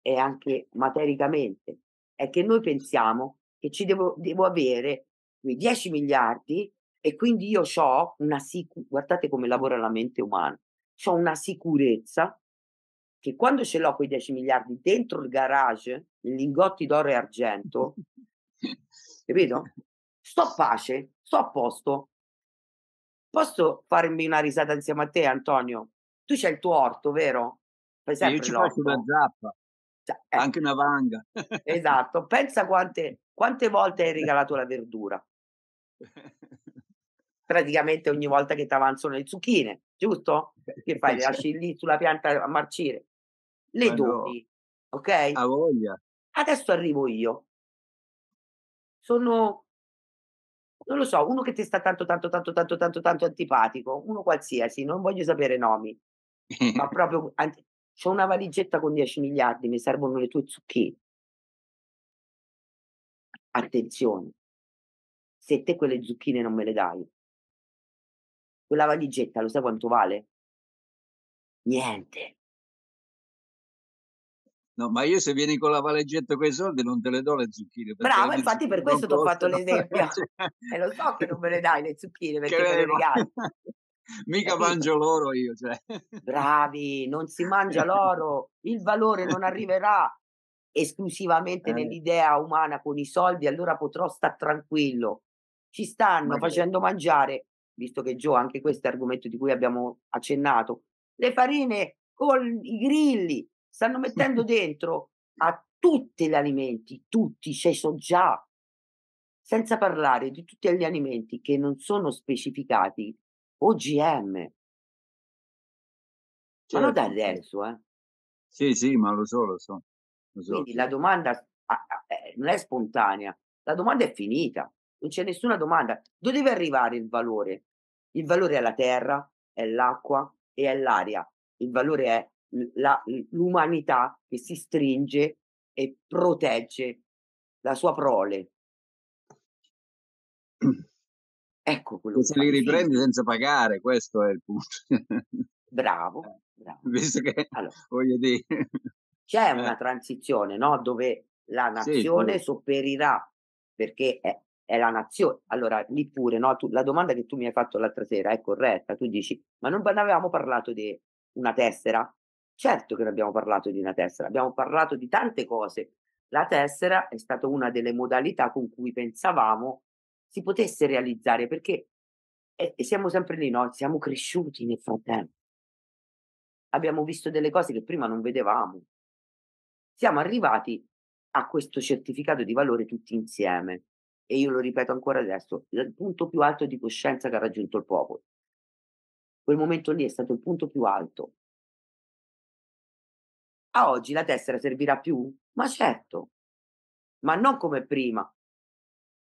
è anche matericamente. È che noi pensiamo che ci devo, devo avere quei 10 miliardi e quindi io ho una sicurezza, guardate come lavora la mente umana, ho una sicurezza che quando ce l'ho quei 10 miliardi dentro il garage, in lingotti d'oro e argento, *laughs* Capito? Sto a pace, sto a posto. Posso farmi una risata insieme a te, Antonio? Tu c'hai il tuo orto, vero? Fai sempre Io ci l'orto. faccio una eh. zappa. Cioè, eh. Anche una vanga. esatto. Pensa quante, quante volte hai *laughs* regalato la verdura. Praticamente ogni volta che ti avanzano le zucchine, giusto? Che *laughs* fai? Le certo. lasci lì sulla pianta a marcire. Le Ma doni, no. ok? A voglia. Adesso arrivo io sono, non lo so, uno che ti sta tanto, tanto, tanto, tanto, tanto, tanto antipatico, uno qualsiasi, non voglio sapere nomi, ma *laughs* proprio, anti- c'ho una valigetta con 10 miliardi, mi servono le tue zucchine. Attenzione, se te quelle zucchine non me le dai, quella valigetta lo sai quanto vale? Niente. No, ma io se vieni con la valigetta con i soldi non te le do le zucchine. Bravo, infatti per questo ti ho fatto l'esempio. e eh, lo so che non me le dai le zucchine perché Credo. me le regali. *laughs* Mica Capito? mangio l'oro io. Cioè. Bravi, non si mangia l'oro, il valore non arriverà esclusivamente eh. nell'idea umana con i soldi, allora potrò stare tranquillo. Ci stanno ma facendo che... mangiare, visto che Gio, anche questo è argomento di cui abbiamo accennato, le farine con i grilli, stanno mettendo *laughs* dentro a tutti gli alimenti, tutti, ce cioè sono già, senza parlare di tutti gli alimenti che non sono specificati OGM. Certo. Ma lo dà adesso, eh? Sì, sì, ma lo so, lo so. Lo so. Quindi la domanda eh, non è spontanea, la domanda è finita, non c'è nessuna domanda. Dove deve arrivare il valore? Il valore è la terra, è l'acqua e è l'aria. Il valore è la, l'umanità che si stringe e protegge la sua prole. Ecco quello se li riprendi senza pagare, questo è il punto. Bravo, *laughs* bravo. Visto che allora, voglio dire. C'è *laughs* una eh. transizione, no? Dove la nazione sì, sopperirà perché è, è, la nazione. Allora, lì pure, no? Tu, la domanda che tu mi hai fatto l'altra sera è corretta. Tu dici, ma non avevamo parlato di una tessera? Certo che ne abbiamo parlato di una tessera, abbiamo parlato di tante cose. La tessera è stata una delle modalità con cui pensavamo si potesse realizzare perché e, e siamo sempre lì, no? Siamo cresciuti nel frattempo. Abbiamo visto delle cose che prima non vedevamo. Siamo arrivati a questo certificato di valore tutti insieme. E io lo ripeto ancora adesso, il punto più alto di coscienza che ha raggiunto il popolo. Quel momento lì è stato il punto più alto a oggi la tessera servirà più? Ma certo, ma non come prima,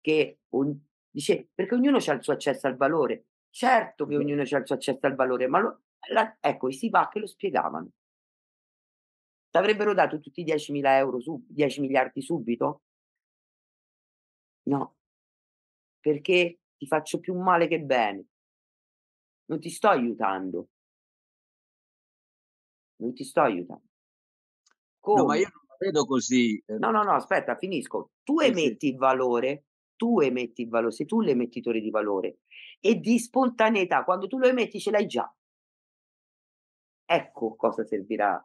che un, dice, perché ognuno ha il suo accesso al valore. Certo che ognuno ha il suo accesso al valore, ma lo, la, ecco, i SIPA che lo spiegavano. Ti avrebbero dato tutti i 10.000 euro, su, 10 miliardi subito? No, perché ti faccio più male che bene. Non ti sto aiutando. Non ti sto aiutando. Come? No, ma io non la vedo così. Ehm no, no, no, aspetta, finisco. Tu eh, emetti sì. il valore, tu emetti il valore, sei tu l'emettitore di valore e di spontaneità, quando tu lo emetti ce l'hai già. Ecco cosa servirà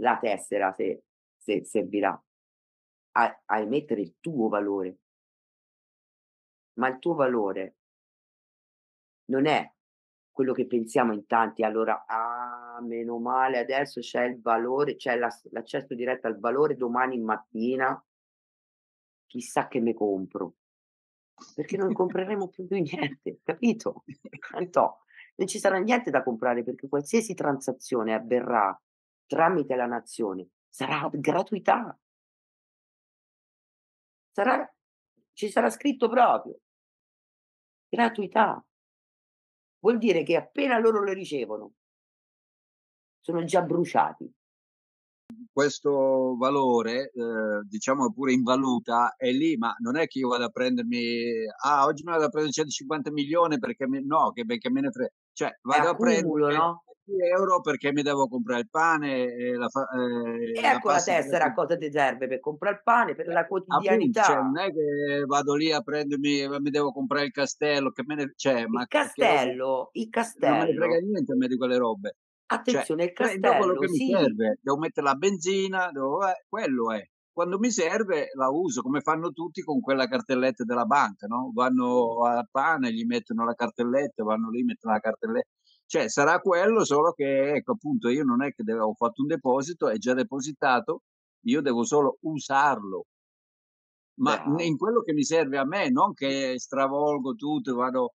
la tessera se, se servirà a, a emettere il tuo valore. Ma il tuo valore non è quello che pensiamo in tanti, allora ah, meno male adesso c'è il valore, c'è la, l'accesso diretto al valore domani mattina. Chissà che me compro. Perché non compreremo più niente, *laughs* capito? Tanto non ci sarà niente da comprare perché qualsiasi transazione avverrà tramite la nazione sarà gratuità. Sarà, ci sarà scritto proprio gratuità. Vuol dire che appena loro lo ricevono, sono già bruciati. Questo valore, eh, diciamo pure in valuta, è lì, ma non è che io vado a prendermi, ah, oggi mi vado a prendere 150 milioni perché mi... no, che benché me ne frega. Cioè, vado accumulo, a prendere no? euro perché mi devo comprare il pane. E, la fa... eh, e ecco la, la tessera, cosa ti serve per comprare il pane, per la quotidianità. Eh, appunto, cioè, non è che vado lì a prendermi, eh, mi devo comprare il castello, che me ne... Cioè, il ma castello, che... il castello. Non me ne frega niente a me di quelle robe. Cioè, Attenzione, cioè, il eh, castello, dopo sì. mi serve, devo mettere la benzina, devo, eh, quello è. Quando mi serve la uso, come fanno tutti con quella cartelletta della banca, no? Vanno al pane, gli mettono la cartelletta, vanno lì, mettono la cartelletta. Cioè, sarà quello, solo che, ecco, appunto, io non è che devo, ho fatto un deposito, è già depositato, io devo solo usarlo. Ma Beh. in quello che mi serve a me, non che stravolgo tutto vado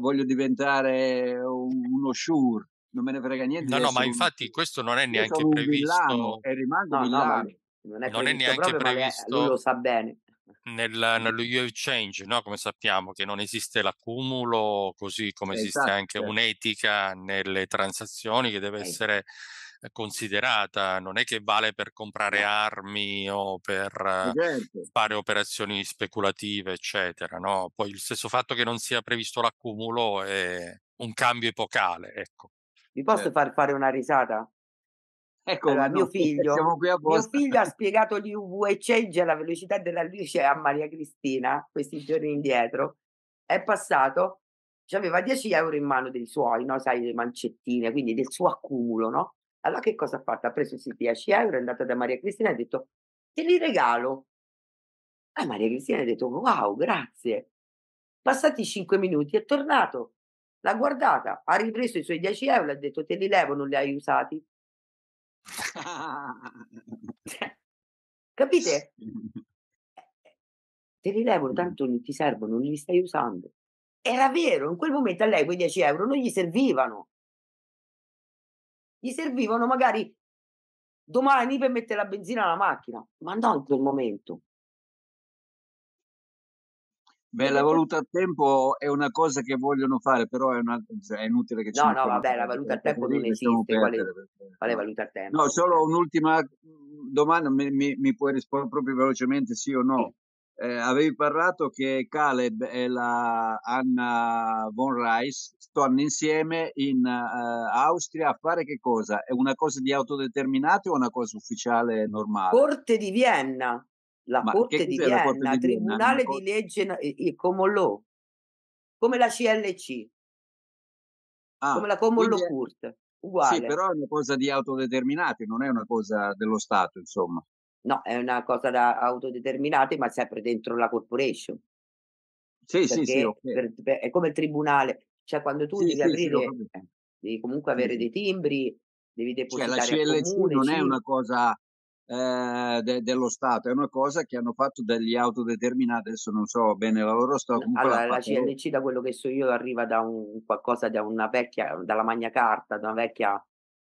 voglio diventare uno sure, non me ne frega niente. No, no, ma un... infatti questo non è neanche previsto. Villano, e rimango no, No, non è, non è neanche proprio, eh, previsto. Lui lo sa bene. Nel, nello Exchange, no? come sappiamo che non esiste l'accumulo, così come esatto. esiste anche certo. un'etica nelle transazioni che deve essere eh, considerata, non è che vale per comprare armi o per eh, certo. fare operazioni speculative, eccetera. No? Poi il stesso fatto che non sia previsto l'accumulo è un cambio epocale. Ecco. Vi posso eh. far fare una risata? Ecco, allora, mio, *laughs* figlio, mio figlio ha spiegato gli UV change alla velocità della luce a Maria Cristina questi giorni indietro. È passato, cioè aveva 10 euro in mano dei suoi, no? sai, le mancettine, quindi del suo accumulo, no? Allora che cosa ha fatto? Ha preso questi 10 euro, è andata da Maria Cristina e ha detto, te li regalo. E Maria Cristina ha detto, wow, grazie. Passati 5 minuti è tornato l'ha guardata, ha ripreso i suoi 10 euro e ha detto te li levo, non li hai usati. Capite? *laughs* Te li levo, tanto non ti servono, non li stai usando. Era vero, in quel momento a lei quei 10 euro non gli servivano. Gli servivano magari domani per mettere la benzina alla macchina, ma non in quel momento. Beh, la valuta a tempo è una cosa che vogliono fare, però è, una, è inutile che ci No, no, vabbè, la valuta a tempo non esiste. Quale, quale valuta a tempo? No, solo un'ultima domanda, mi, mi, mi puoi rispondere proprio velocemente, sì o no? Sì. Eh, avevi parlato che Caleb e la Anna Von Reis stanno insieme in uh, Austria a fare che cosa? È una cosa di autodeterminato o una cosa ufficiale normale? Corte di Vienna la Ma Corte di Vienna, Corte di Tribunale Vienna? di Legge e Common Law, come la CLC, ah, come la Common Law Court, uguale. Sì, però è una cosa di autodeterminati, non è una cosa dello Stato, insomma. No, è una cosa da autodeterminati, ma sempre dentro la corporation. Sì, Perché sì, sì. Okay. Per, per, è come il tribunale, cioè quando tu sì, devi sì, aprire, sì, eh, devi comunque avere dei timbri, devi depositare cioè, la CLC comune, non è una cosa eh, de- dello Stato, è una cosa che hanno fatto degli autodeterminati, adesso non so bene la loro storia. Allora, la, CNC da quello che so io arriva da un, qualcosa, da una vecchia, dalla Magna Carta, da una vecchia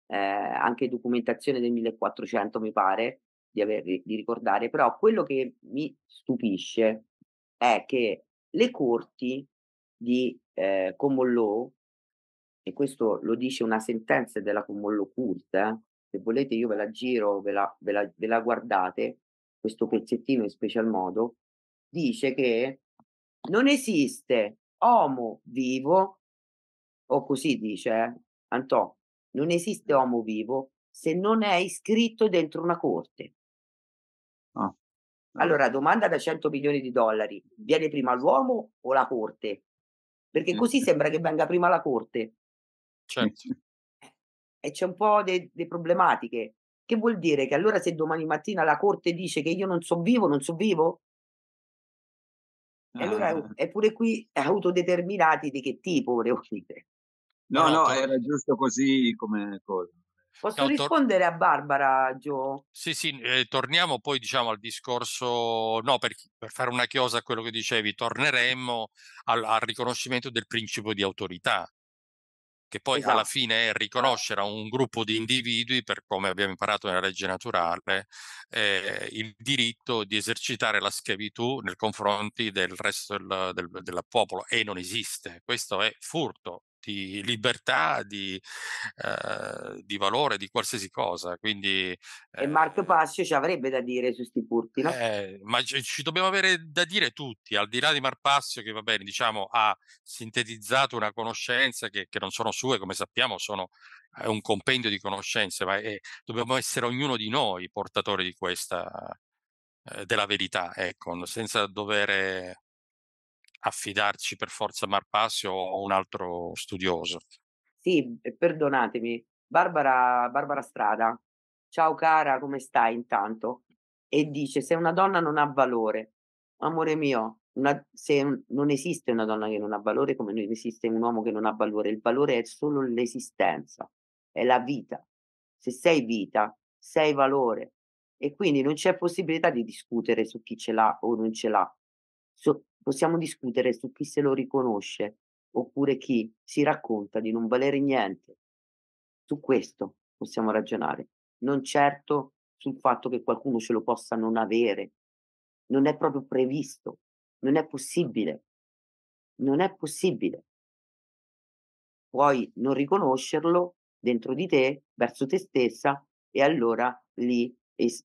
eh, anche documentazione del 1400 mi pare di, aver, di ricordare, però quello che mi stupisce è che le corti di eh, Common Law, e questo lo dice una sentenza della Common Law Court, eh, se volete io ve la giro, ve la, ve la, ve la guardate, questo pezzettino in special modo, dice che non esiste uomo vivo, o così dice eh? Antò, non esiste uomo vivo se non è iscritto dentro una corte. Oh. Allora, domanda da 100 milioni di dollari, viene prima l'uomo o la corte? Perché così sembra che venga prima la corte. Certo e c'è un po' delle de problematiche. Che vuol dire che allora se domani mattina la corte dice che io non so vivo, non so vivo? E ah. allora è eh. pure qui autodeterminati di che tipo, volevo dire. No, no, era giusto così come cosa. Posso no, rispondere a Barbara, Gio? Sì, sì, eh, torniamo poi diciamo al discorso, no, per, per, fare una chiosa a quello che dicevi, torneremmo al, al riconoscimento del principio di autorità, che poi esatto. alla fine è riconoscere a un gruppo di individui, per come abbiamo imparato nella legge naturale, eh, il diritto di esercitare la schiavitù nei confronti del resto del, del, del popolo e non esiste. Questo è furto, di libertà, di, eh, di, valore, di qualsiasi cosa. Quindi, eh, e Marco Passio ci avrebbe da dire su questi punti, no? Eh, ma ci, ci, dobbiamo avere da dire tutti, al di là di Marco Passio, che va bene, diciamo, ha sintetizzato una conoscenza che, che non sono sue, come sappiamo, sono è un compendio di conoscenze, ma è, dobbiamo essere ognuno di noi portatori di questa, eh, della verità, ecco, senza dover affidarci per forza a Marpassi o un altro studioso. Sì, perdonatemi, Barbara, Barbara Strada, ciao cara, come stai intanto? E dice, se una donna non ha valore, amore mio, una, se non esiste una donna che non ha valore come non esiste un uomo che non ha valore, il valore è solo l'esistenza, è la vita. Se sei vita, sei valore e quindi non c'è possibilità di discutere su chi ce l'ha o non ce l'ha. So, possiamo discutere su chi se lo riconosce oppure chi si racconta di non valere niente. Su questo possiamo ragionare, non certo sul fatto che qualcuno ce lo possa non avere. Non è proprio previsto, non è possibile. Non è possibile. Puoi non riconoscerlo dentro di te, verso te stessa, e allora lì, es-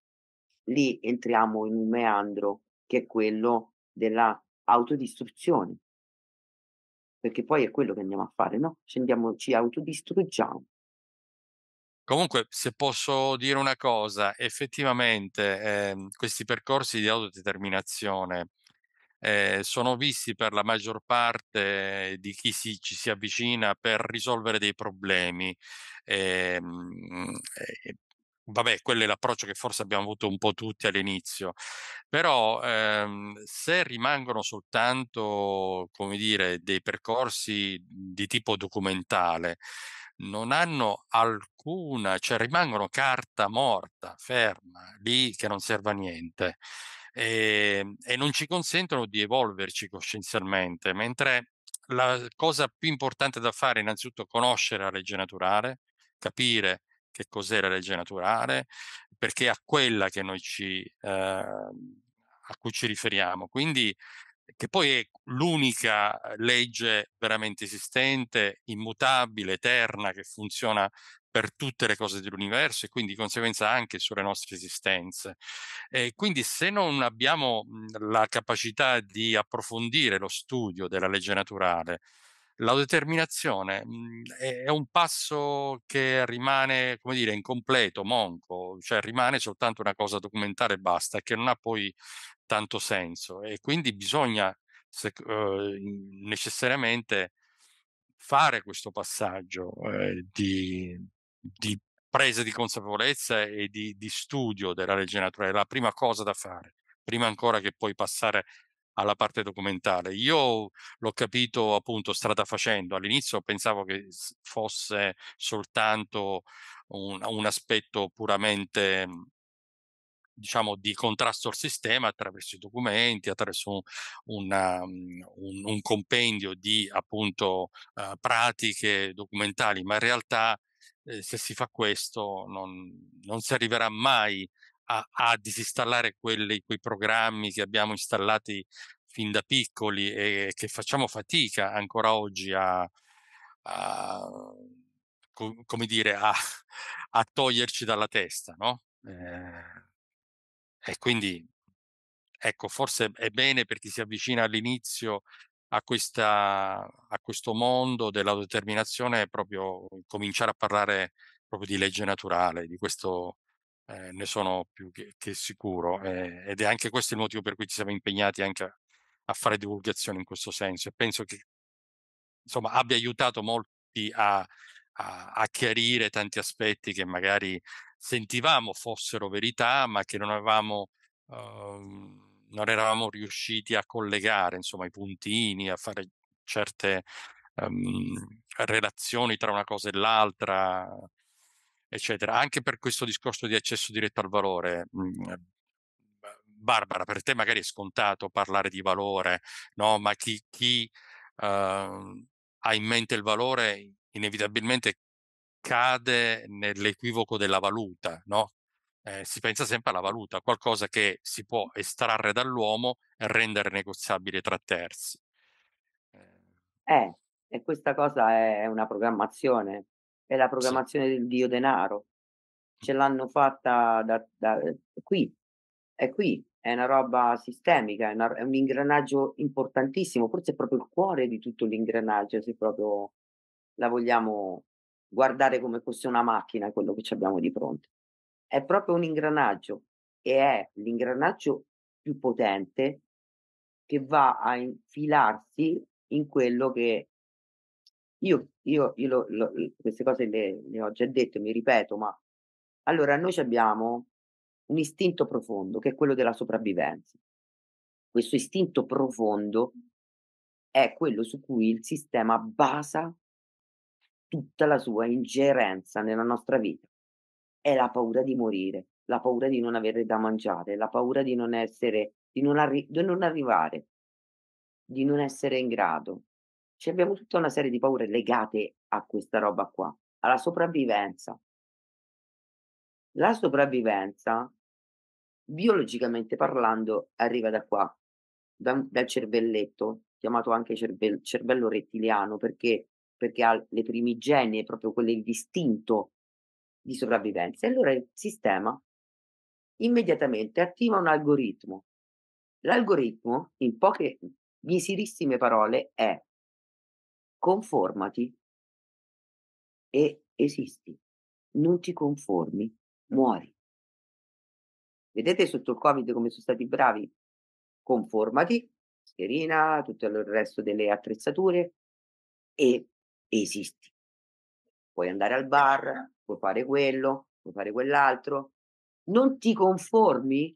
lì entriamo in un meandro che è quello della autodistruzione. Perché poi è quello che andiamo a fare, no? Scendiamo, ci autodistruggiamo. Comunque, se posso dire una cosa, effettivamente eh, questi percorsi di autodeterminazione eh, sono visti per la maggior parte di chi si, ci si avvicina per risolvere dei problemi, ehm, eh, vabbè, quello è l'approccio che forse abbiamo avuto un po' tutti all'inizio, però ehm, se rimangono soltanto, come dire, dei percorsi di tipo documentale, non hanno alcuna, cioè rimangono carta morta, ferma, lì che non serve a niente. E, ehm, e non ci consentono di evolverci coscienzialmente, mentre la cosa più importante da fare è innanzitutto conoscere la legge naturale, capire che cos'è la legge naturale, perché è a quella che noi ci, eh, a cui ci riferiamo. Quindi, che poi è l'unica eh, legge veramente esistente, immutabile, eterna, che funziona per tutte le cose dell'universo e quindi di conseguenza anche sulle nostre esistenze. E quindi se non abbiamo mhmm, la capacità di approfondire lo studio della legge naturale, l'autodeterminazione mhmm, è un passo che rimane, come dire, incompleto, monco, cioè rimane soltanto una cosa documentare e basta, che non ha poi tanto senso e quindi bisogna se, eh, uhm, necessariamente fare questo passaggio eh, di, di, presa di consapevolezza e di, di studio della legge naturale, la prima cosa da fare, prima ancora che poi passare alla parte documentale. Io l'ho capito appunto strada facendo. All'inizio pensavo che fosse soltanto un, un aspetto puramente mhmm, diciamo, di contrasto al sistema attraverso i documenti, attraverso una, mhmm, un, un, compendio di appunto uh, pratiche documentali, ma in realtà eh, se si fa questo non, non si arriverà mai a, a disinstallare quelli, quei programmi che abbiamo installati fin da piccoli e che facciamo fatica ancora oggi a, a come dire, a, *laughs* a, toglierci dalla testa, no? Eh, e quindi, ecco, forse è bene per chi si avvicina all'inizio a, questa, a questo mondo dell'autodeterminazione proprio cominciare a parlare proprio di legge naturale, di questo eh, ne sono più che, che sicuro eh, ed è anche questo il motivo per cui ci siamo impegnati anche a, a fare divulgazione in questo senso e penso che insomma, abbia aiutato molti a, a, a, chiarire tanti aspetti che magari sentivamo fossero verità ma che non avevamo eh, non eravamo riusciti a collegare insomma i puntini a fare certe um, relazioni tra una cosa e l'altra eccetera, anche per questo discorso di accesso diretto al valore. Mm, eh, Barbara, per te magari è scontato parlare di valore, no? ma chi, chi uh, ha in mente il valore inevitabilmente cade nell'equivoco della valuta, no? Eh, si pensa sempre alla valuta, qualcosa che si può estrarre dall'uomo e rendere negoziabile tra terzi. Eh, eh e questa cosa è una programmazione, è la programmazione sì. del dio denaro. Ce l'hanno fatta da, da, eh, qui, è qui, è una roba sistemica, è, una, è, un ingranaggio importantissimo, forse è proprio il cuore di tutto l'ingranaggio, se proprio la vogliamo guardare come fosse una macchina quello che ci abbiamo di fronte. È proprio un ingranaggio e è l'ingranaggio più potente che va a infilarsi in quello che io, io, io lo, lo, queste cose le, le ho già dette, mi ripeto, ma allora noi abbiamo un istinto profondo che è quello della sopravvivenza. Questo istinto profondo è quello su cui il sistema basa tutta la sua ingerenza nella nostra vita. È la paura di morire, la paura di non avere da mangiare, la paura di non essere, di non, arri- di non arrivare, di non essere in grado, ci abbiamo tutta una serie di paure legate a questa roba qua, alla sopravvivenza. La sopravvivenza, biologicamente parlando, arriva da qua, da, dal cervelletto, chiamato anche cervello, cervello rettiliano, perché, perché ha le primigenie, proprio quelle il distinto di sopravvivenza. E allora il sistema immediatamente attiva un algoritmo. L'algoritmo, in poche miserissime parole, è Conformati e esisti. Non ti conformi, muori. Vedete sotto il Covid come sono stati bravi? Conformati, mascherina, tutto il resto delle attrezzature e esisti. Puoi andare al bar, puoi fare quello, puoi fare quell'altro. Non ti conformi?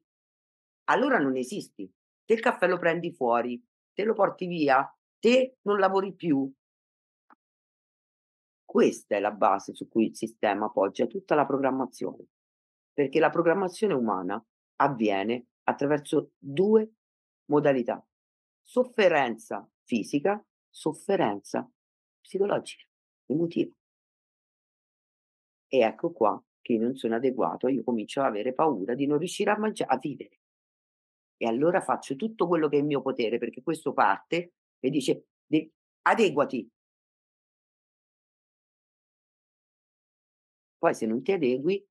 Allora non esisti. Te il caffè lo prendi fuori, te lo porti via, te non lavori più, questa è la base su cui il sistema poggia tutta la programmazione, perché la programmazione umana avviene attraverso due modalità, sofferenza fisica, sofferenza psicologica, emotiva. E ecco qua che non sono adeguato, io comincio ad avere paura di non riuscire a mangiare, a vivere. E allora faccio tutto quello che è in mio potere, perché questo parte e dice adeguati, Poi se non ti adegui,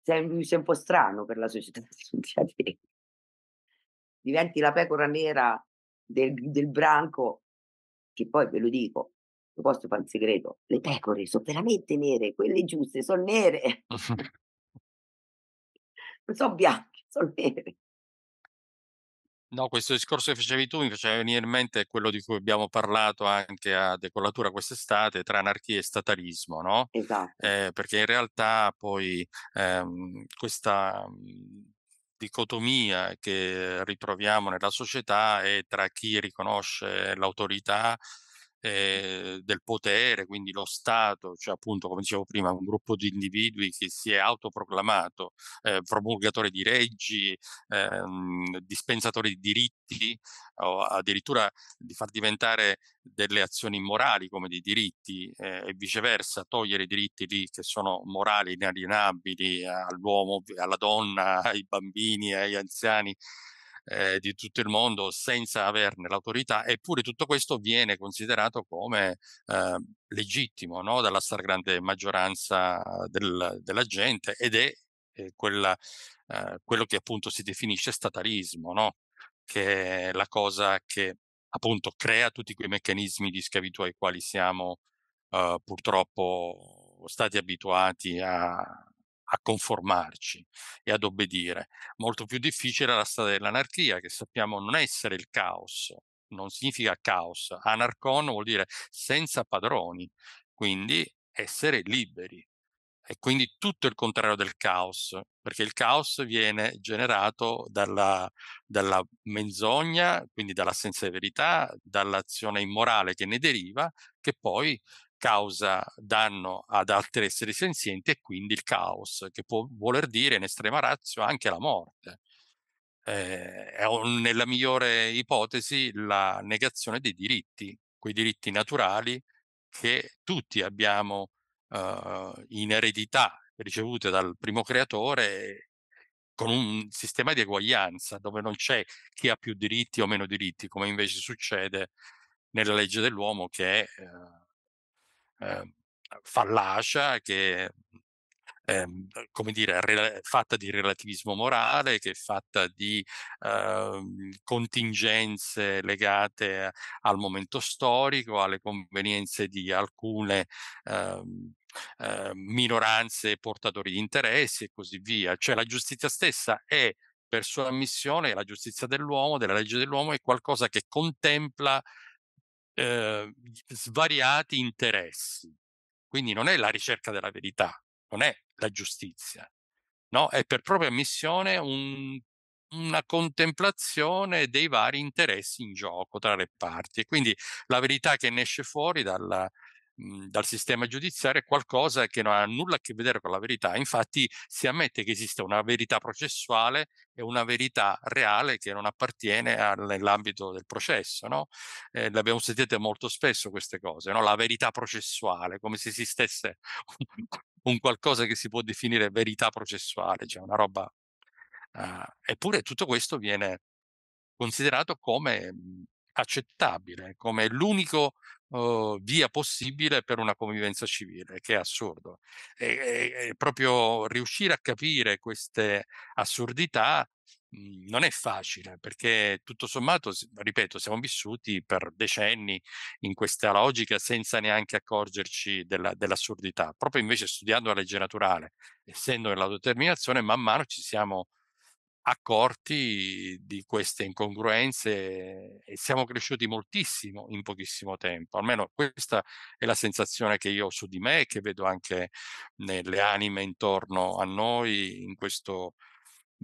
sei, sei un po' strano per la società *laughs* se non ti adegui. Diventi la pecora nera del, del branco, che poi ve lo dico, lo posso fare un segreto, le pecore sono veramente nere, quelle giuste sono nere. *laughs* non sono bianche, sono nere. No, questo discorso che facevi tu mi faceva venire in mente quello di cui abbiamo parlato anche a decollatura quest'estate, tra anarchia e statalismo, no? Esatto. Eh, perché in realtà poi ehm, questa mhmm, dicotomia che ritroviamo nella società è tra chi riconosce l'autorità eh, del potere, quindi lo Stato, cioè appunto come dicevo prima, un gruppo di individui che si è autoproclamato eh, promulgatore di leggi, ehm, dispensatore di diritti o addirittura di far diventare delle azioni immorali come dei diritti eh, e viceversa, togliere i diritti lì che sono morali, inalienabili eh, all'uomo, alla donna, *laughs* ai bambini, agli anziani eh, di tutto il mondo senza averne l'autorità, eppure tutto questo viene considerato come eh, legittimo no? dalla stragrande maggioranza del, della gente ed è eh, quella, eh, quello che appunto si definisce statalismo, no? che è la cosa che appunto crea tutti quei meccanismi di schiavitù ai quali siamo eh, purtroppo stati abituati a, a conformarci e ad obbedire. Molto più difficile è la strada dell'anarchia, che sappiamo non essere il caos, non significa caos. Anarchon vuol dire senza padroni, quindi essere liberi. E quindi tutto il contrario del caos, perché il caos viene generato dalla, dalla menzogna, quindi dall'assenza di verità, dall'azione immorale che ne deriva, che poi causa danno ad altri esseri senzienti e quindi il caos, che può voler dire in estrema razio anche la morte. Eh, un, nella migliore ipotesi la negazione dei diritti, quei diritti naturali che tutti abbiamo eh, in eredità ricevute dal primo creatore con un sistema di eguaglianza dove non c'è chi ha più diritti o meno diritti, come invece succede nella legge dell'uomo che è eh, eh, fallacia, che è, ehm, come dire, re- fatta di relativismo morale, che è fatta di eh, contingenze legate al momento storico, alle convenienze di alcune eh, minoranze portatori di interessi e così via. Cioè la giustizia stessa è per sua ammissione la giustizia dell'uomo, della legge dell'uomo, è qualcosa che contempla eh, svariati interessi. Quindi non è la ricerca della verità, non è la giustizia, no? È per propria missione un, una contemplazione dei vari interessi in gioco tra le parti. E Quindi la verità che ne esce fuori dalla, Mhmm, dal sistema giudiziario è qualcosa che non ha nulla a che vedere con la verità. Infatti si ammette che esista una verità processuale e una verità reale che non appartiene all'ambito del processo. No? Eh, abbiamo sentite molto spesso queste cose, no? la verità processuale, come se esistesse un, *laughs* un qualcosa che si può definire verità processuale, cioè una roba... Uh, eppure tutto questo viene considerato come mhmm, accettabile, come l'unico oh, via possibile per una convivenza civile, che è assurdo. E, e, e proprio riuscire a capire queste assurdità mhmm, non è facile perché tutto sommato, ripeto, siamo vissuti per decenni in questa logica senza neanche accorgerci della, dell'assurdità. Proprio invece studiando la legge naturale, essendo nella determinazione, man mano ci siamo accorti di queste incongruenze e siamo cresciuti moltissimo in pochissimo tempo, almeno questa è la sensazione che io ho su di me e che vedo anche nelle anime intorno a noi in questo,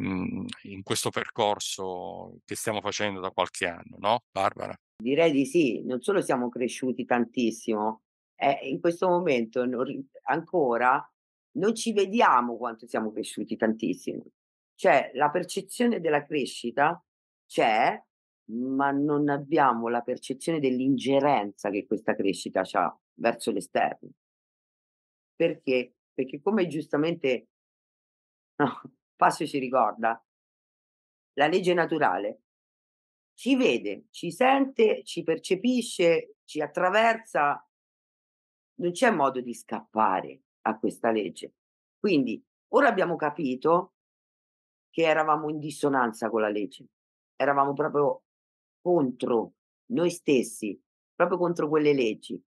mm, in questo percorso che stiamo facendo da qualche anno, no Barbara? Direi di sì, non solo siamo cresciuti tantissimo, eh, in questo momento non, ancora non ci vediamo quanto siamo cresciuti tantissimo cioè la percezione della crescita c'è, ma non abbiamo la percezione dell'ingerenza che questa crescita ha verso l'esterno. Perché? Perché come giustamente *laughs* no, Passio ci ricorda, la legge naturale ci vede, ci sente, ci percepisce, ci attraversa. Non c'è modo di scappare a questa legge. Quindi ora abbiamo capito che eravamo in dissonanza con la legge, eravamo proprio contro noi stessi, proprio contro quelle leggi.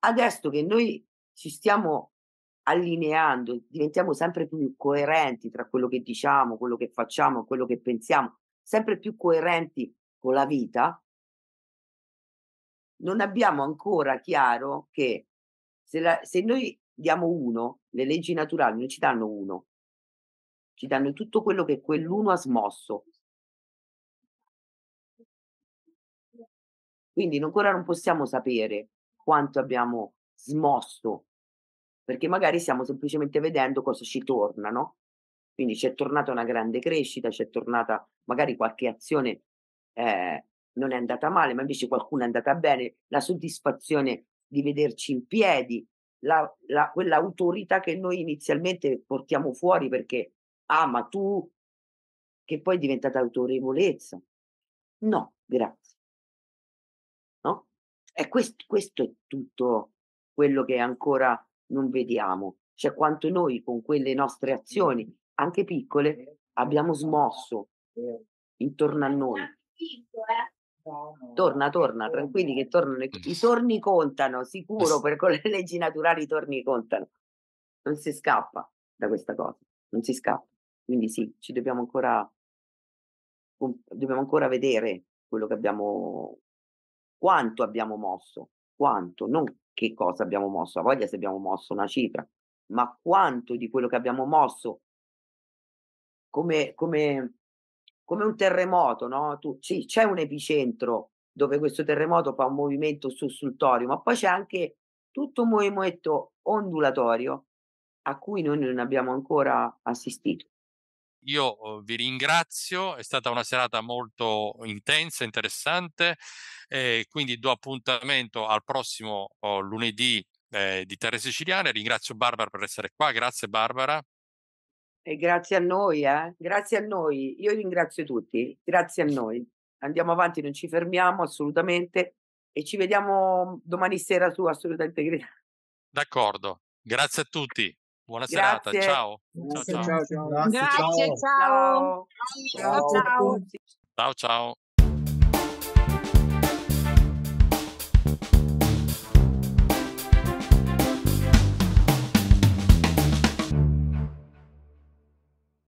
Adesso che noi ci stiamo allineando, diventiamo sempre più coerenti tra quello che diciamo, quello che facciamo, quello che pensiamo, sempre più coerenti con la vita, non abbiamo ancora chiaro che se, la, se noi diamo uno, le leggi naturali non ci danno uno, ci danno tutto quello che quell'uno ha smosso. Quindi ancora non possiamo sapere quanto abbiamo smosso, perché magari stiamo semplicemente vedendo cosa ci torna, no? Quindi c'è tornata una grande crescita, c'è tornata magari qualche azione eh, non è andata male, ma invece qualcuno è andata bene, la soddisfazione di vederci in piedi, la, la, quell'autorità che noi inizialmente portiamo fuori perché ah ma tu, che poi è diventata autorevolezza. No, grazie. No? è questo, questo è tutto quello che ancora non vediamo, cioè quanto noi con quelle nostre azioni, anche piccole, abbiamo smosso intorno a noi. Eh. Torna, torna, tranquilli che tornano, i torni contano, sicuro, *laughs* perché con le leggi naturali i torni contano. Non si scappa da questa cosa, non si scappa. Quindi sì, ci dobbiamo ancora, dobbiamo ancora vedere quello che abbiamo, quanto abbiamo mosso, quanto, non che cosa abbiamo mosso, a voglia se abbiamo mosso una cifra, ma quanto di quello che abbiamo mosso, come, come, come un terremoto, no? Tu, sì, c'è un epicentro dove questo terremoto fa un movimento sussultorio, ma poi c'è anche tutto un movimento ondulatorio a cui noi non abbiamo ancora assistito. Io uhm, vi ringrazio, è stata una serata molto intensa, interessante, eh, quindi do appuntamento al prossimo oh, lunedì eh, di Terre Siciliane. Ringrazio Barbara per essere qua, grazie Barbara. E grazie a noi, eh? grazie a noi. Io ringrazio tutti, grazie a noi. Andiamo avanti, non ci fermiamo assolutamente e ci vediamo domani sera su Assoluta Integrità. D'accordo, grazie a tutti. Buona serata, ciao. Ciao, ciao. Grazie, ciao. Ciao, ciao. ciao. ciao.